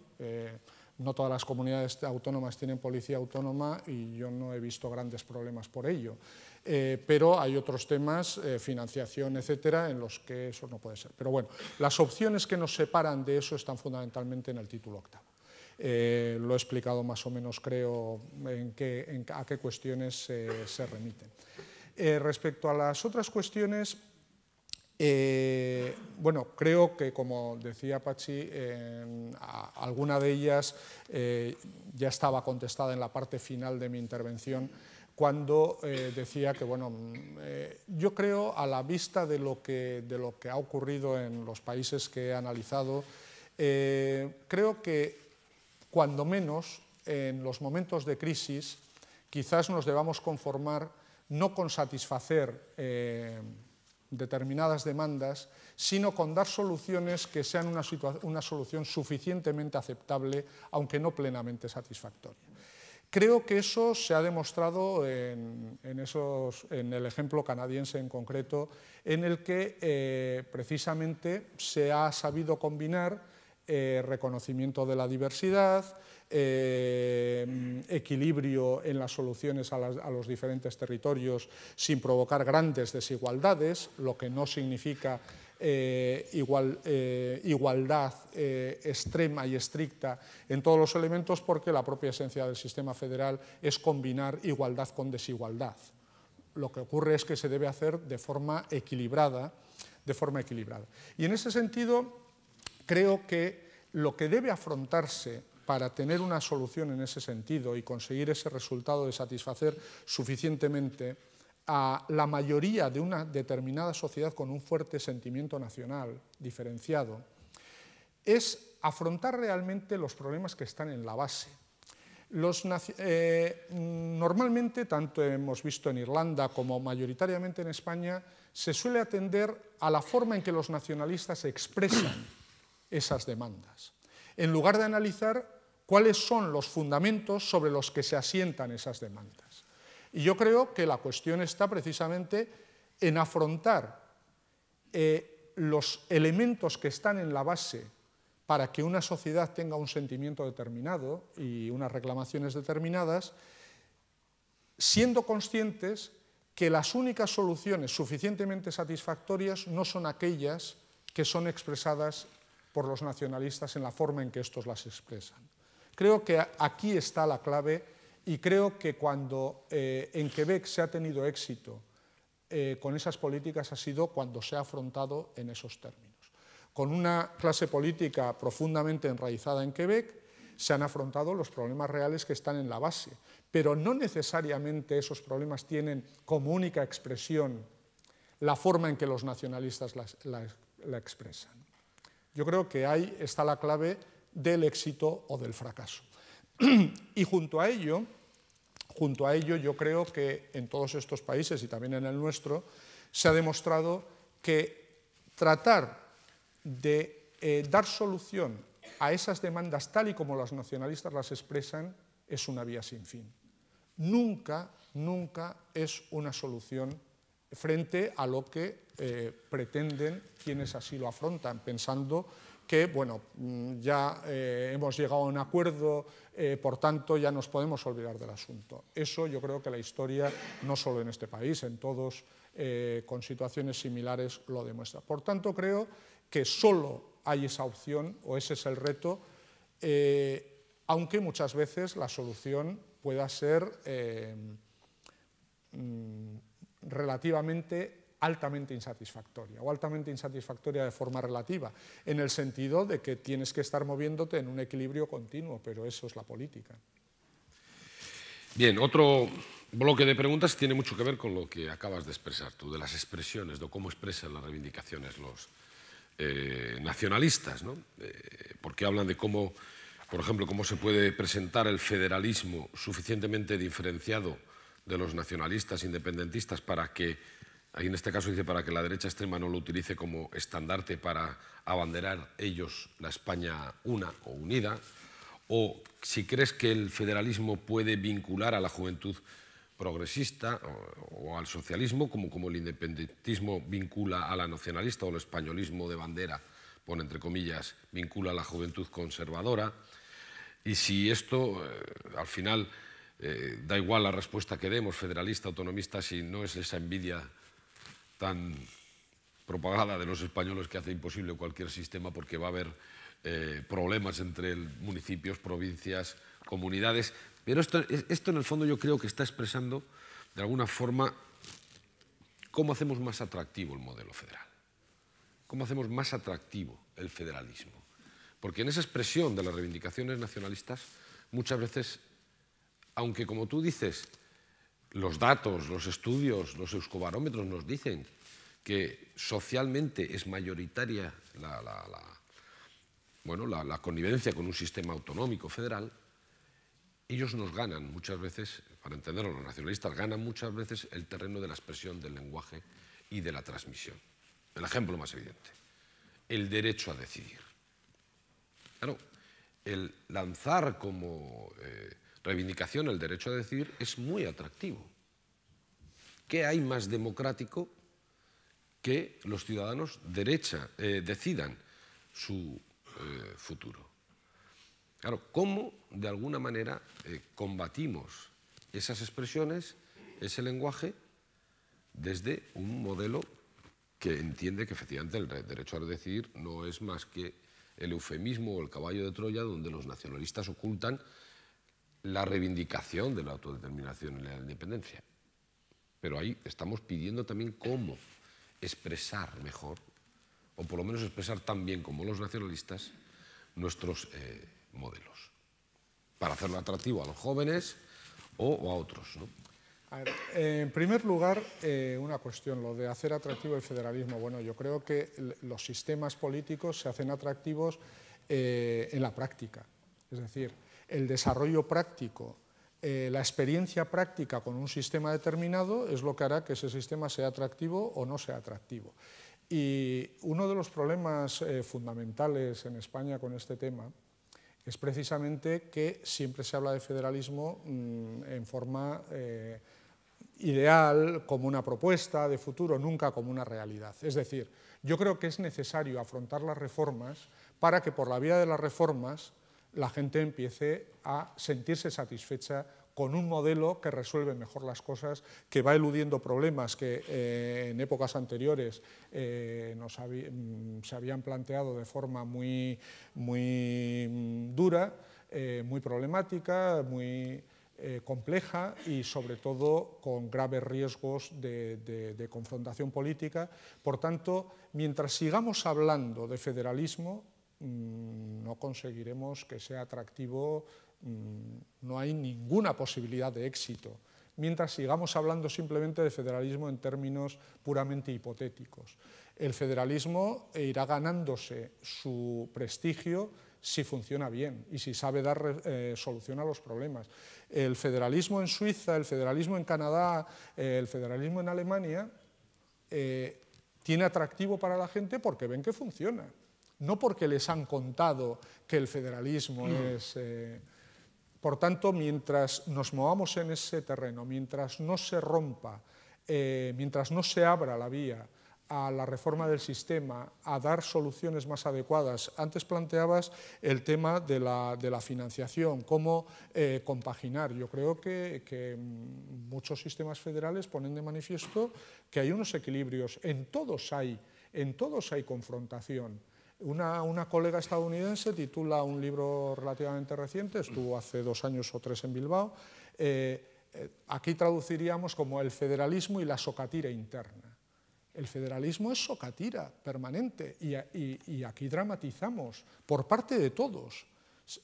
no todas las comunidades autónomas tienen policía autónoma y yo no he visto grandes problemas por ello. Eh, pero hay otros temas, eh, financiación, etcétera, en los que eso no puede ser. Pero bueno, las opciones que nos separan de eso están fundamentalmente en el título octavo. Eh, lo he explicado más o menos, creo, a qué cuestiones se remiten. respecto a las otras cuestiones, eh, bueno, creo que, como decía Pachi, alguna de ellas eh, ya estaba contestada en la parte final de mi intervención cuando eh, decía que, bueno, mm, yo creo a la vista de lo, que, de lo que ha ocurrido en los países que he analizado, creo que cuando menos en los momentos de crisis quizás nos debamos conformar no con satisfacer determinadas demandas, sino con dar soluciones que sean una, solución suficientemente aceptable, aunque no plenamente satisfactoria. Creo que eso se ha demostrado en, el ejemplo canadiense en concreto, en el que eh, precisamente se ha sabido combinar eh, reconocimiento de la diversidad, eh, equilibrio en las soluciones a, los diferentes territorios sin provocar grandes desigualdades, lo que no significa eh, igual, eh, igualdad extrema y estricta en todos los elementos, porque la propia esencia del sistema federal es combinar igualdad con desigualdad. Lo que ocurre es que se debe hacer de forma equilibrada, de forma equilibrada. Y en ese sentido, creo que lo que debe afrontarse para tener una solución en ese sentido y conseguir ese resultado de satisfacer suficientemente a la mayoría de una determinada sociedad con un fuerte sentimiento nacional diferenciado, es afrontar realmente los problemas que están en la base. Eh, mm, normalmente, tanto hemos visto en Irlanda como mayoritariamente en España, se suele atender a la forma en que los nacionalistas expresan esas demandas en lugar de analizar cuáles son los fundamentos sobre los que se asientan esas demandas. Y yo creo que la cuestión está precisamente en afrontar eh, los elementos que están en la base para que una sociedad tenga un sentimiento determinado y unas reclamaciones determinadas, siendo conscientes que las únicas soluciones suficientemente satisfactorias no son aquellas que son expresadas por los nacionalistas en la forma en que estos las expresan. Creo que aquí está la clave y creo que cuando eh, en Quebec se ha tenido éxito eh, con esas políticas ha sido cuando se ha afrontado en esos términos. Con una clase política profundamente enraizada en Quebec se han afrontado los problemas reales que están en la base, pero no necesariamente esos problemas tienen como única expresión la forma en que los nacionalistas la expresan. Yo creo que ahí está la clave del éxito o del fracaso. y junto a ello, junto a ello, yo creo que en todos estos países y también en el nuestro, se ha demostrado que tratar de eh, dar solución a esas demandas tal y como los nacionalistas las expresan es una vía sin fin. Nunca, nunca es una solución frente a lo que eh, pretenden quienes así lo afrontan, pensando que, bueno, mm, ya eh, hemos llegado a un acuerdo, eh, por tanto ya nos podemos olvidar del asunto. Eso yo creo que la historia, no solo en este país, en todos con situaciones similares lo demuestra. Por tanto, creo que solo hay esa opción o ese es el reto, aunque muchas veces la solución pueda ser... Mm, relativamente altamente insatisfactoria o altamente insatisfactoria de forma relativa, en el sentido de que tienes que estar moviéndote en un equilibrio continuo, pero eso es la política. Bien, otro bloque de preguntas tiene mucho que ver con lo que acabas de expresar tú, de las expresiones, de cómo expresan las reivindicaciones los eh, nacionalistas, ¿no? Eh, porque hablan de cómo, por ejemplo, cómo se puede presentar el federalismo suficientemente diferenciado de los nacionalistas independentistas para que, ahí en este caso dice, para que la derecha extrema no lo utilice como estandarte para abanderar ellos la España una o unida, o si crees que el federalismo puede vincular a la juventud progresista o, al socialismo, como, como el independentismo vincula a la nacionalista o el españolismo de bandera, pone entre comillas, vincula a la juventud conservadora, y si esto eh, al final eh, da igual la respuesta que demos, federalista, autonomista, si no es esa envidia tan propagada de los españoles que hace imposible cualquier sistema porque va a haber eh, problemas entre municipios, provincias, comunidades. Pero esto, esto en el fondo yo creo que está expresando de alguna forma cómo hacemos más atractivo el modelo federal, cómo hacemos más atractivo el federalismo. Porque en esa expresión de las reivindicaciones nacionalistas muchas veces aunque como tú dices, los datos, los estudios, los euscobarómetros nos dicen que socialmente es mayoritaria la, bueno, la, connivencia con un sistema autonómico federal, ellos nos ganan muchas veces, para entenderlo, los nacionalistas ganan muchas veces el terreno de la expresión del lenguaje y de la transmisión. El ejemplo más evidente, el derecho a decidir. Claro, el lanzar como... Eh, reivindicación el derecho a decidir es muy atractivo. ¿Qué hay más democrático que los ciudadanos derecha, eh, decidan su eh, futuro? Claro, ¿cómo de alguna manera eh, combatimos esas expresiones, ese lenguaje, desde un modelo que entiende que efectivamente el derecho a decidir no es más que el eufemismo o el caballo de Troya donde los nacionalistas ocultan la reivindicación de la autodeterminación y la independencia. Pero ahí estamos pidiendo también cómo expresar mejor, o por lo menos expresar tan bien como los nacionalistas, nuestros eh, modelos, para hacerlo atractivo a los jóvenes o, a otros. en primer lugar, eh, una cuestión, lo de hacer atractivo el federalismo. Bueno, yo creo que los sistemas políticos se hacen atractivos eh, en la práctica. Es decir, el desarrollo práctico, eh, la experiencia práctica con un sistema determinado es lo que hará que ese sistema sea atractivo o no sea atractivo. Y uno de los problemas eh, fundamentales en España con este tema es precisamente que siempre se habla de federalismo mm, en forma eh, ideal, como una propuesta de futuro, nunca como una realidad. Es decir, yo creo que es necesario afrontar las reformas para que por la vía de las reformas la gente empiece a sentirse satisfecha con un modelo que resuelve mejor las cosas, que va eludiendo problemas que eh, en épocas anteriores eh, mm, se habían planteado de forma muy, muy mm, dura, eh, muy problemática, muy compleja y sobre todo con graves riesgos de confrontación política. Por tanto, mientras sigamos hablando de federalismo, Mm, no conseguiremos que sea atractivo, mm, no hay ninguna posibilidad de éxito, mientras sigamos hablando simplemente de federalismo en términos puramente hipotéticos. El federalismo irá ganándose su prestigio si funciona bien y si sabe dar eh, solución a los problemas. El federalismo en Suiza, el federalismo en Canadá, el federalismo en Alemania eh, tiene atractivo para la gente porque ven que funciona no porque les han contado que el federalismo es... Eh, por tanto, mientras nos movamos en ese terreno, mientras no se rompa, eh, mientras no se abra la vía a la reforma del sistema, a dar soluciones más adecuadas. Antes planteabas el tema de la, financiación, cómo eh, compaginar. Yo creo que, que, muchos sistemas federales ponen de manifiesto que hay unos equilibrios, en todos hay, en todos hay confrontación una, colega estadounidense titula un libro relativamente reciente, estuvo hace dos años o tres en Bilbao, eh, eh, aquí traduciríamos como el federalismo y la socatira interna. El federalismo es socatira permanente y, aquí dramatizamos por parte de todos.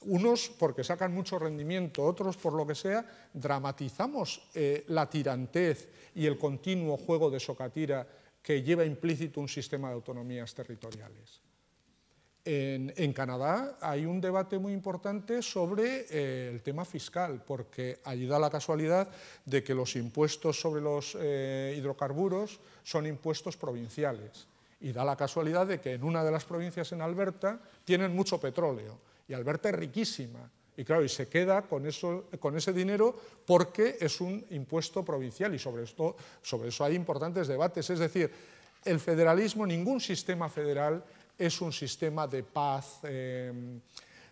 Unos porque sacan mucho rendimiento, otros por lo que sea, dramatizamos eh, la tirantez y el continuo juego de socatira que lleva implícito un sistema de autonomías territoriales. En, Canadá hay un debate muy importante sobre eh, el tema fiscal, porque allí da la casualidad de que los impuestos sobre los eh, hidrocarburos son impuestos provinciales. Y da la casualidad de que en una de las provincias en Alberta tienen mucho petróleo. Y Alberta es riquísima. Y claro, y se queda con, eso, con ese dinero porque es un impuesto provincial. Y sobre eso hay importantes debates. Es decir, el federalismo, ningún sistema federal es un sistema de paz em,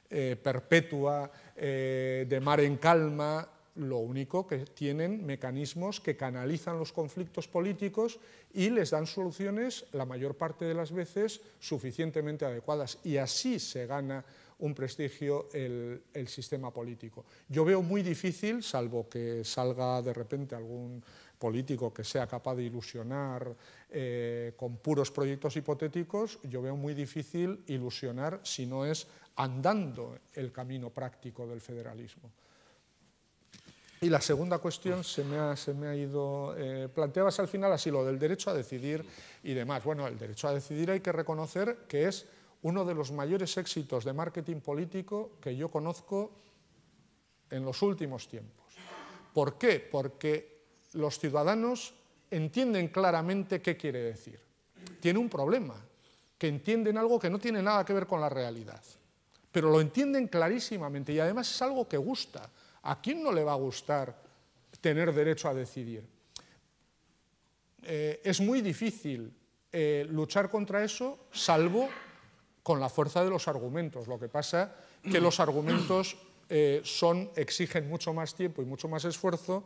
eh, perpetua, eh, de mar en calma, lo único que tienen mecanismos que canalizan los conflictos políticos y les dan soluciones, la mayor parte de las veces, suficientemente adecuadas. Y así se gana un prestigio el sistema político. Yo veo muy difícil, salvo que salga de repente algún político que sea capaz de ilusionar eh, con puros proyectos hipotéticos, yo veo muy difícil ilusionar si no es andando el camino práctico del federalismo. Y la segunda cuestión se me ha, se me ha ido... Eh, planteabas al final así lo del derecho a decidir y demás. Bueno, el derecho a decidir hay que reconocer que es uno de los mayores éxitos de marketing político que yo conozco en los últimos tiempos. ¿Por qué? Porque los ciudadanos entienden claramente qué quiere decir. Tiene un problema, que entienden algo que no tiene nada que ver con la realidad, pero lo entienden clarísimamente y además es algo que gusta. ¿A quién no le va a gustar tener derecho a decidir? Eh, es muy difícil eh, luchar contra eso, salvo con la fuerza de los argumentos. Lo que pasa que los argumentos eh, son, exigen mucho más tiempo y mucho más esfuerzo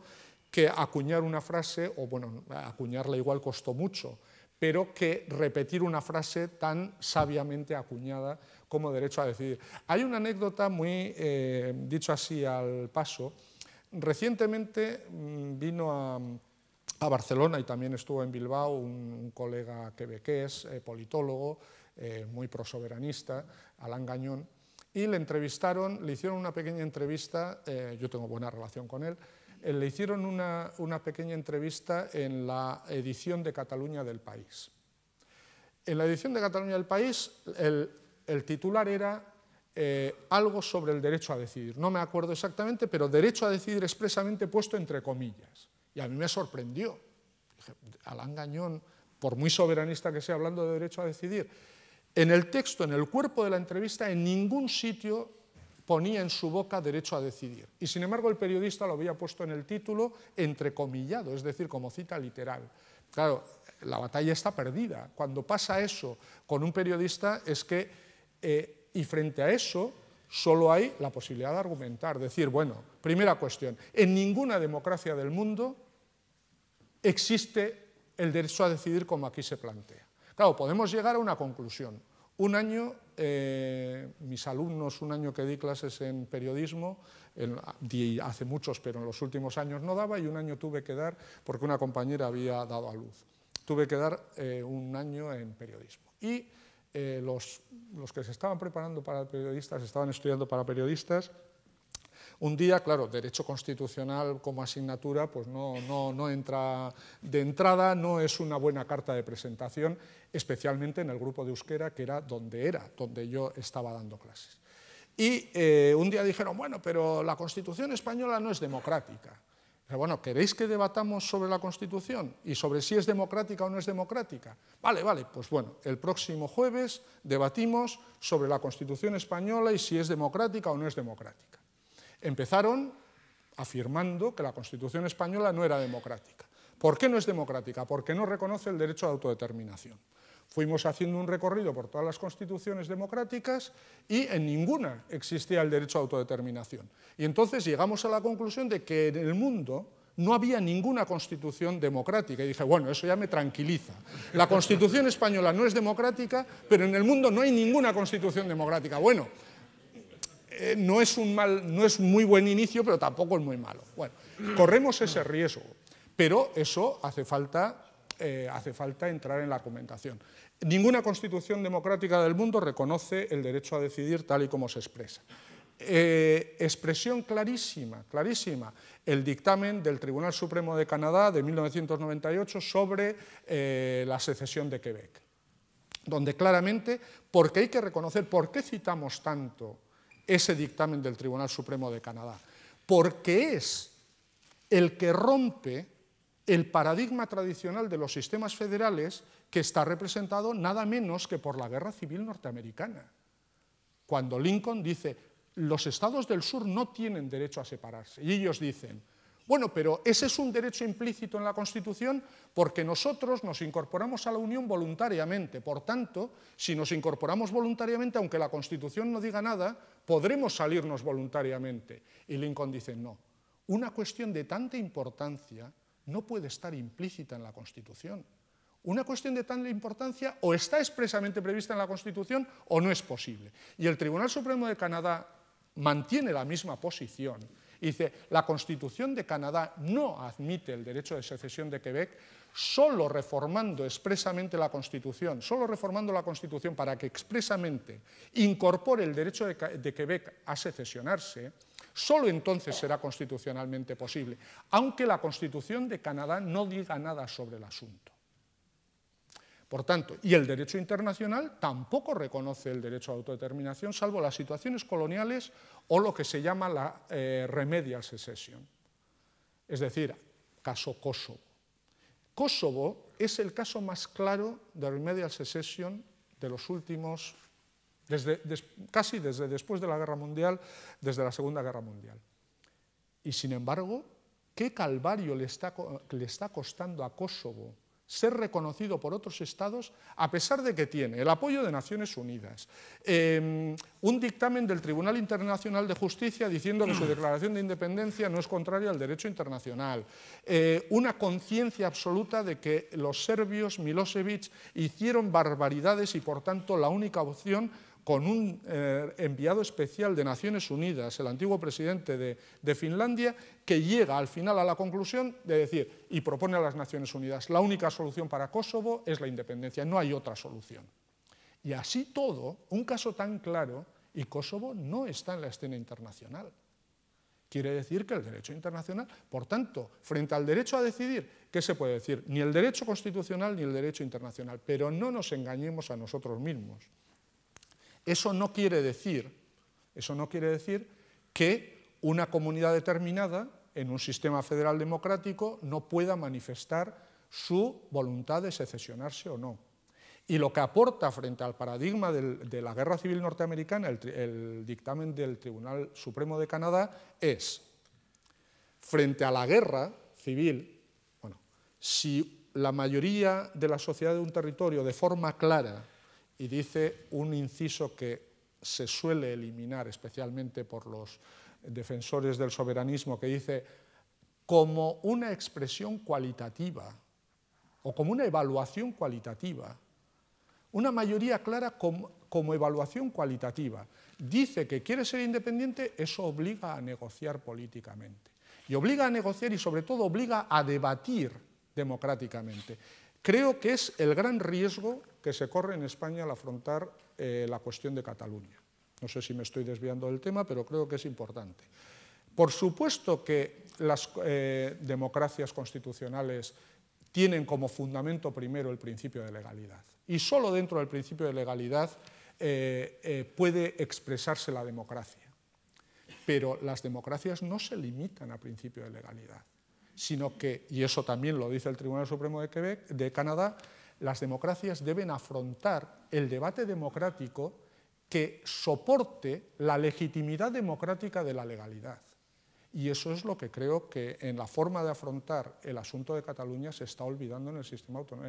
que acuñar una frase, o bueno, acuñarla igual costó mucho, pero que repetir una frase tan sabiamente acuñada como derecho a decidir. Hay una anécdota muy, eh, dicho así al paso, recientemente mm, vino a, Barcelona y también estuvo en Bilbao un, colega quebequés, eh, politólogo, eh, muy prosoberanista, Alain Gañón, y le entrevistaron, le hicieron una pequeña entrevista, yo tengo buena relación con él, eh, le hicieron una, pequeña entrevista en la edición de Cataluña del País. En la edición de Cataluña del País, el, titular era eh, algo sobre el derecho a decidir. No me acuerdo exactamente, pero derecho a decidir expresamente puesto entre comillas. Y a mí me sorprendió. Dije, Alán Gañón, por muy soberanista que sea hablando de derecho a decidir, en el texto, en el cuerpo de la entrevista, en ningún sitio ponía en su boca derecho a decidir. Y sin embargo el periodista lo había puesto en el título entrecomillado, es decir, como cita literal. Claro, la batalla está perdida. Cuando pasa eso con un periodista es que, eh, y frente a eso, solo hay la posibilidad de argumentar, decir, bueno, primera cuestión, en ninguna democracia del mundo existe el derecho a decidir como aquí se plantea. Claro, podemos llegar a una conclusión. Un año eh, mis alumnos, un año que di clases en periodismo, en, hace muchos, pero en los últimos años no daba, y un año tuve que dar porque una compañera había dado a luz. Tuve que dar eh, un año en periodismo. Y eh, los, los que se estaban preparando para periodistas, estaban estudiando para periodistas, un día, claro, derecho constitucional como asignatura pues no, no, no entra de entrada, no es una buena carta de presentación, especialmente en el grupo de euskera, que era donde era, donde yo estaba dando clases. Y eh, un día dijeron, bueno, pero la Constitución española no es democrática. Pero bueno, ¿queréis que debatamos sobre la Constitución y sobre si es democrática o no es democrática? Vale, vale, pues bueno, el próximo jueves debatimos sobre la Constitución española y si es democrática o no es democrática. Empezaron afirmando que la Constitución española no era democrática. ¿Por qué no es democrática? Porque no reconoce el derecho a autodeterminación. Fuimos haciendo un recorrido por todas las constituciones democráticas y en ninguna existía el derecho a autodeterminación. Y entonces llegamos a la conclusión de que en el mundo no había ninguna constitución democrática. Y dije, bueno, eso ya me tranquiliza. La constitución española no es democrática, pero en el mundo no hay ninguna constitución democrática. Bueno, eh, no, es un mal, no es muy buen inicio, pero tampoco es muy malo. Bueno, corremos ese riesgo, pero eso hace falta, eh, hace falta entrar en la argumentación. Ninguna constitución democrática del mundo reconoce el derecho a decidir tal y como se expresa. Eh, expresión clarísima, clarísima, el dictamen del Tribunal Supremo de Canadá de 1998 sobre la secesión de Quebec, donde claramente, porque hay que reconocer, ¿por qué citamos tanto ese dictamen del Tribunal Supremo de Canadá, porque es el que rompe el paradigma tradicional de los sistemas federales que está representado nada menos que por la Guerra Civil norteamericana. Cuando Lincoln dice, los estados del sur no tienen derecho a separarse, y ellos dicen, bueno, pero ese es un derecho implícito en la Constitución porque nosotros nos incorporamos a la Unión voluntariamente. Por tanto, si nos incorporamos voluntariamente, aunque la Constitución no diga nada, podremos salirnos voluntariamente. Y Lincoln dice, no, una cuestión de tanta importancia no puede estar implícita en la Constitución. Una cuestión de tanta importancia o está expresamente prevista en la Constitución o no es posible. Y el Tribunal Supremo de Canadá mantiene la misma posición dice, la Constitución de Canadá no admite el derecho de secesión de Quebec, solo reformando expresamente la Constitución, solo reformando la Constitución para que expresamente incorpore el derecho de, Quebec a secesionarse, solo entonces será constitucionalmente posible, aunque la Constitución de Canadá no diga nada sobre el asunto. Por tanto, y el derecho internacional tampoco reconoce el derecho a autodeterminación, salvo las situaciones coloniales o lo que se llama la eh, remedial secession. Es decir, caso Kosovo. Kosovo es el caso más claro de remedial secession de los últimos, casi desde después de la Guerra Mundial, desde la Segunda Guerra Mundial. Y sin embargo, ¿qué calvario le está costando a Kosovo ser reconocido por otros estados, a pesar de que tiene el apoyo de Naciones Unidas, em, un dictamen del Tribunal Internacional de Justicia diciendo que su declaración de independencia no es contraria al derecho internacional, eh, una conciencia absoluta de que los serbios Milosevic hicieron barbaridades y por tanto la única opción con un eh, enviado especial de Naciones Unidas, el antiguo presidente de, de, Finlandia, que llega al final a la conclusión de decir y propone a las Naciones Unidas, la única solución para Kosovo es la independencia, no hay otra solución. Y así todo, un caso tan claro, y Kosovo no está en la escena internacional. Quiere decir que el derecho internacional, por tanto, frente al derecho a decidir, ¿qué se puede decir? Ni el derecho constitucional ni el derecho internacional, pero no nos engañemos a nosotros mismos. Eso no quiere decir, eso no quiere decir que una comunidad determinada en un sistema federal democrático no pueda manifestar su voluntad de secesionarse o no. Y lo que aporta frente al paradigma de la guerra civil norteamericana el, el dictamen del Tribunal Supremo de Canadá es, frente a la guerra civil, bueno, si la mayoría de la sociedad de un territorio de forma clara y dice un inciso que se suele eliminar, especialmente por los defensores del soberanismo, que dice como una expresión cualitativa o como una evaluación cualitativa, una mayoría clara como, evaluación cualitativa. Dice que quiere ser independiente, eso obliga a negociar políticamente. Y obliga a negociar y sobre todo obliga a debatir democráticamente. Creo que es el gran riesgo que se corre en España al afrontar eh, la cuestión de Cataluña. No sé si me estoy desviando del tema, pero creo que es importante. Por supuesto que las eh, democracias constitucionales tienen como fundamento primero el principio de legalidad. Y solo dentro del principio de legalidad eh, puede expresarse la democracia. Pero las democracias no se limitan a principio de legalidad sino que, y eso también lo dice el Tribunal Supremo de, Quebec, de Canadá, las democracias deben afrontar el debate democrático que soporte la legitimidad democrática de la legalidad. Y eso es lo que creo que en la forma de afrontar el asunto de Cataluña se está olvidando en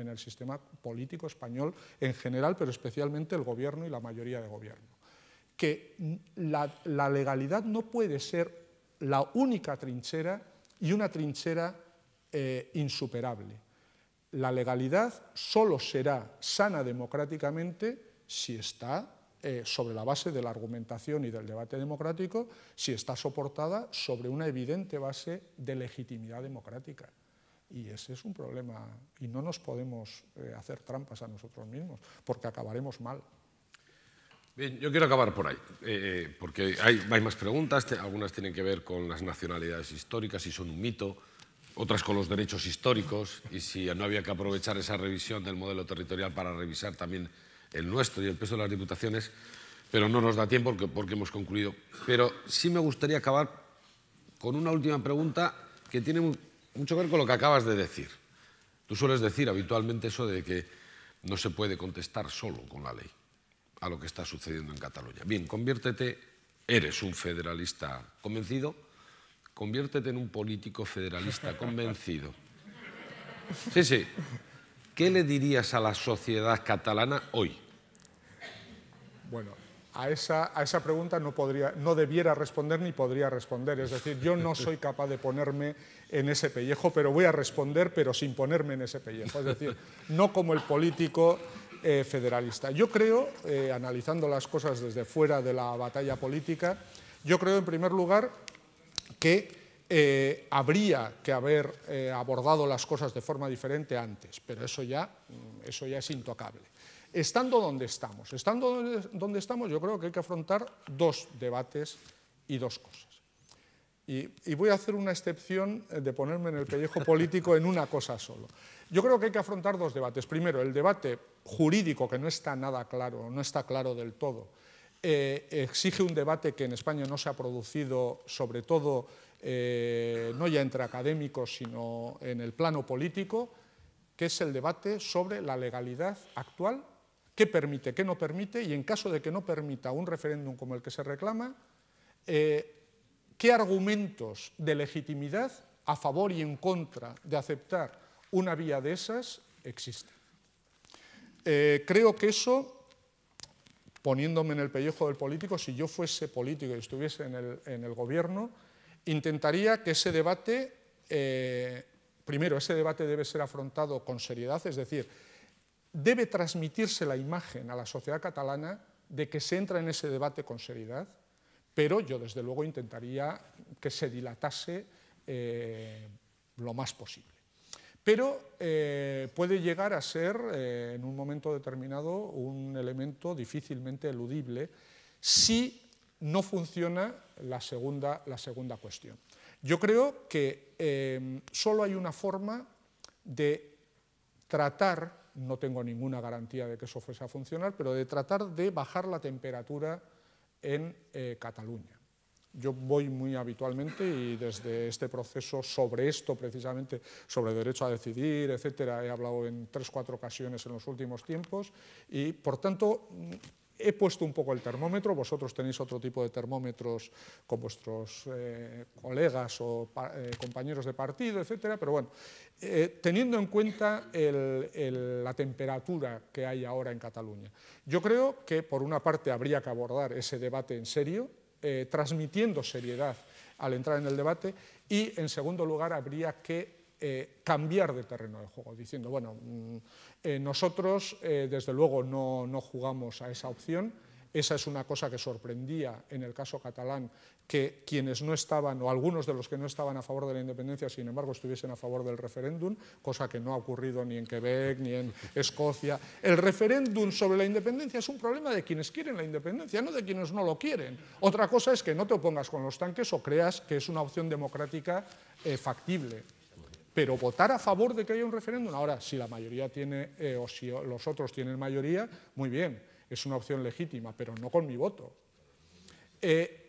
el sistema, político español en general, pero especialmente el gobierno y la mayoría de gobierno. Que la, la legalidad no puede ser la única trinchera y una trinchera eh, insuperable. La legalidad solo será sana democráticamente si está eh, sobre la base de la argumentación y del debate democrático, si está soportada sobre una evidente base de legitimidad democrática. Y ese es un problema, y no nos podemos eh, hacer trampas a nosotros mismos, porque acabaremos mal. Bien, yo quiero acabar por ahí, eh, eh, porque hay, más preguntas, algunas tienen que ver con las nacionalidades históricas, y son un mito, otras con los derechos históricos y si no había que aprovechar esa revisión del modelo territorial para revisar también el nuestro y el peso de las diputaciones, pero no nos da tiempo porque hemos concluido. Pero sí me gustaría acabar con una última pregunta que tiene mucho que ver con lo que acabas de decir. Tú sueles decir habitualmente eso de que no se puede contestar solo con la ley a lo que está sucediendo en Cataluña. Bien, conviértete, eres un federalista convencido, conviértete en un político federalista convencido. Sí, sí. ¿Qué le dirías a la sociedad catalana hoy? Bueno, a esa, a esa pregunta no, podría, no debiera responder ni podría responder. Es decir, yo no soy capaz de ponerme en ese pellejo, pero voy a responder, pero sin ponerme en ese pellejo. Es decir, no como el político eh, federalista. Yo creo, eh, analizando las cosas desde fuera de la batalla política, yo creo en primer lugar que eh, habría que haber abordado las cosas de forma diferente antes, pero eso ya, mm, eso ya es intocable. Estando donde estamos, estando donde, estamos, yo creo que hay que afrontar dos debates y dos cosas. Y, y, voy a hacer una excepción de ponerme en el pellejo político en una cosa solo. Yo creo que hay que afrontar dos debates. Primero, el debate jurídico que no está nada claro, no está claro del todo, eh, exige un debate que en España no se ha producido, sobre todo eh, no ya entre académicos, sino en el plano político, que es el debate sobre la legalidad actual, qué permite, qué no permite, y en caso de que no permita un referéndum como el que se reclama, eh, qué argumentos de legitimidad a favor y en contra de aceptar una vía de esas existen. Eh, creo que eso, poniéndome en el pellejo del político, si yo fuese político y estuviese en el, gobierno, intentaría que ese debate, eh, primero, ese debate debe ser afrontado con seriedad, es decir, debe transmitirse la imagen a la sociedad catalana de que se entra en ese debate con seriedad, pero yo desde luego intentaría que se dilatase eh, lo más posible pero eh, puede llegar a ser eh, en un momento determinado un elemento difícilmente eludible si no funciona la segunda, la segunda cuestión. Yo creo que em, solo hay una forma de tratar, no tengo ninguna garantía de que eso fuese a funcionar, pero de tratar de bajar la temperatura en eh, Cataluña yo voy muy habitualmente y desde este proceso sobre esto precisamente, sobre derecho a decidir, etcétera, he hablado en tres, cuatro ocasiones en los últimos tiempos y por tanto he puesto un poco el termómetro, vosotros tenéis otro tipo de termómetros con vuestros eh, colegas o eh, compañeros de partido, etcétera, pero bueno, eh, teniendo en cuenta la temperatura que hay ahora en Cataluña, yo creo que por una parte habría que abordar ese debate en serio, eh, transmitiendo seriedad al entrar en el debate y, en segundo lugar, habría que eh, cambiar de terreno de juego, diciendo, bueno, mm, eh, nosotros desde luego no jugamos a esa opción, esa es una cosa que sorprendía en el caso catalán, que quienes no estaban, o algunos de los que no estaban a favor de la independencia, sin embargo, estuviesen a favor del referéndum, cosa que no ha ocurrido ni en Quebec, ni en Escocia. El referéndum sobre la independencia es un problema de quienes quieren la independencia, no de quienes no lo quieren. Otra cosa es que no te opongas con los tanques o creas que es una opción democrática eh, factible pero votar a favor de que haya un referéndum. Ahora, si la mayoría tiene eh, o si los otros tienen mayoría, muy bien es una opción legítima, pero no con mi voto. Eh,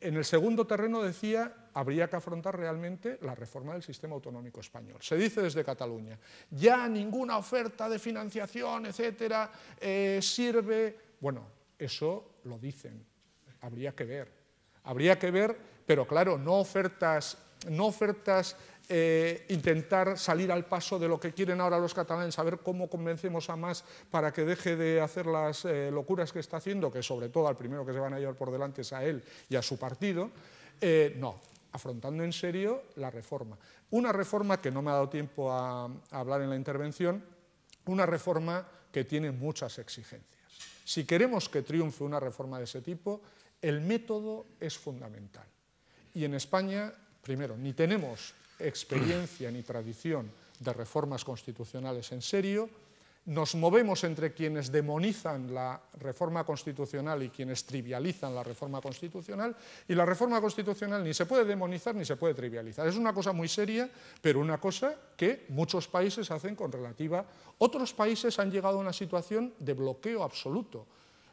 en el segundo terreno decía, habría que afrontar realmente la reforma del sistema autonómico español. Se dice desde Cataluña, ya ninguna oferta de financiación, etcétera, eh, sirve. Bueno, eso lo dicen, habría que ver. Habría que ver, pero claro, no ofertas no ofertas, eh, intentar salir al paso de lo que quieren ahora los catalanes, saber cómo convencemos a más para que deje de hacer las eh, locuras que está haciendo, que sobre todo al primero que se van a llevar por delante es a él y a su partido. Eh, no, afrontando en serio la reforma. Una reforma que no me ha dado tiempo a hablar en la intervención, una reforma que tiene muchas exigencias. Si queremos que triunfe una reforma de ese tipo, el método es fundamental. Y en España primero, ni tenemos experiencia ni tradición de reformas constitucionales en serio, nos movemos entre quienes demonizan la reforma constitucional y quienes trivializan la reforma constitucional, y la reforma constitucional ni se puede demonizar ni se puede trivializar. Es una cosa muy seria, pero una cosa que muchos países hacen con relativa... Otros países han llegado a una situación de bloqueo absoluto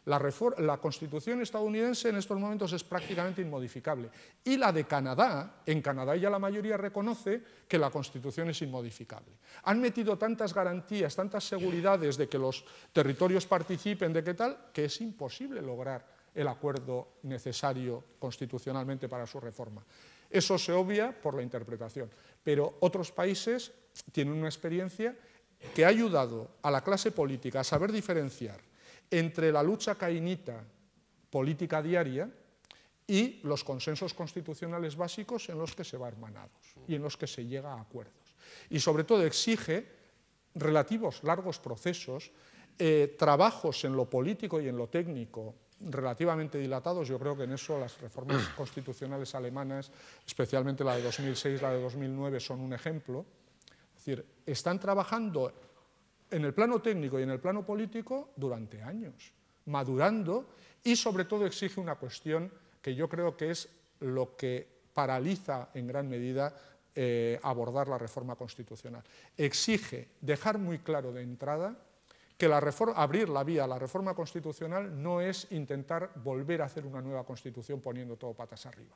la, constitución estadounidense en estos momentos es prácticamente inmodificable. Y la de Canadá, en Canadá ya la mayoría reconoce que la constitución es inmodificable. Han metido tantas garantías, tantas seguridades de que los territorios participen, de qué tal, que es imposible lograr el acuerdo necesario constitucionalmente para su reforma. Eso se obvia por la interpretación. Pero otros países tienen una experiencia que ha ayudado a la clase política a saber diferenciar entre la lucha cainita política diaria y los consensos constitucionales básicos en los que se va hermanados y en los que se llega a acuerdos. Y sobre todo exige relativos largos procesos, eh, trabajos en lo político y en lo técnico relativamente dilatados. Yo creo que en eso las reformas constitucionales alemanas, especialmente la de 2006, la de 2009, son un ejemplo. Es decir, están trabajando en el plano técnico y en el plano político durante años, madurando y sobre todo exige una cuestión que yo creo que es lo que paraliza en gran medida eh, abordar la reforma constitucional. Exige dejar muy claro de entrada que la reforma, abrir la vía a la reforma constitucional no es intentar volver a hacer una nueva constitución poniendo todo patas arriba,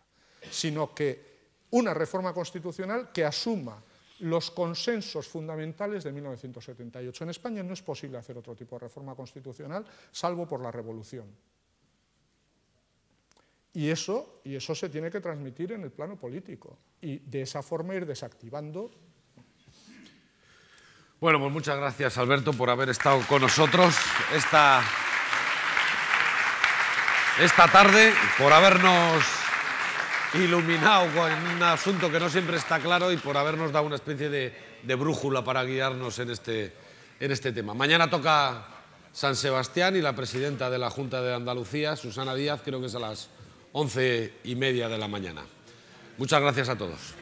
sino que una reforma constitucional que asuma los consensos fundamentales de 1978. En España no es posible hacer otro tipo de reforma constitucional, salvo por la revolución. Y eso, y eso se tiene que transmitir en el plano político y de esa forma ir desactivando. Bueno, pues muchas gracias Alberto por haber estado con nosotros esta, esta tarde, por habernos iluminado con un asunto que no siempre está claro y por habernos dado una especie de, brújula para guiarnos en este, en este tema. Mañana toca San Sebastián y la presidenta de la Junta de Andalucía, Susana Díaz, creo que es a las once y media de la mañana. Muchas gracias a todos.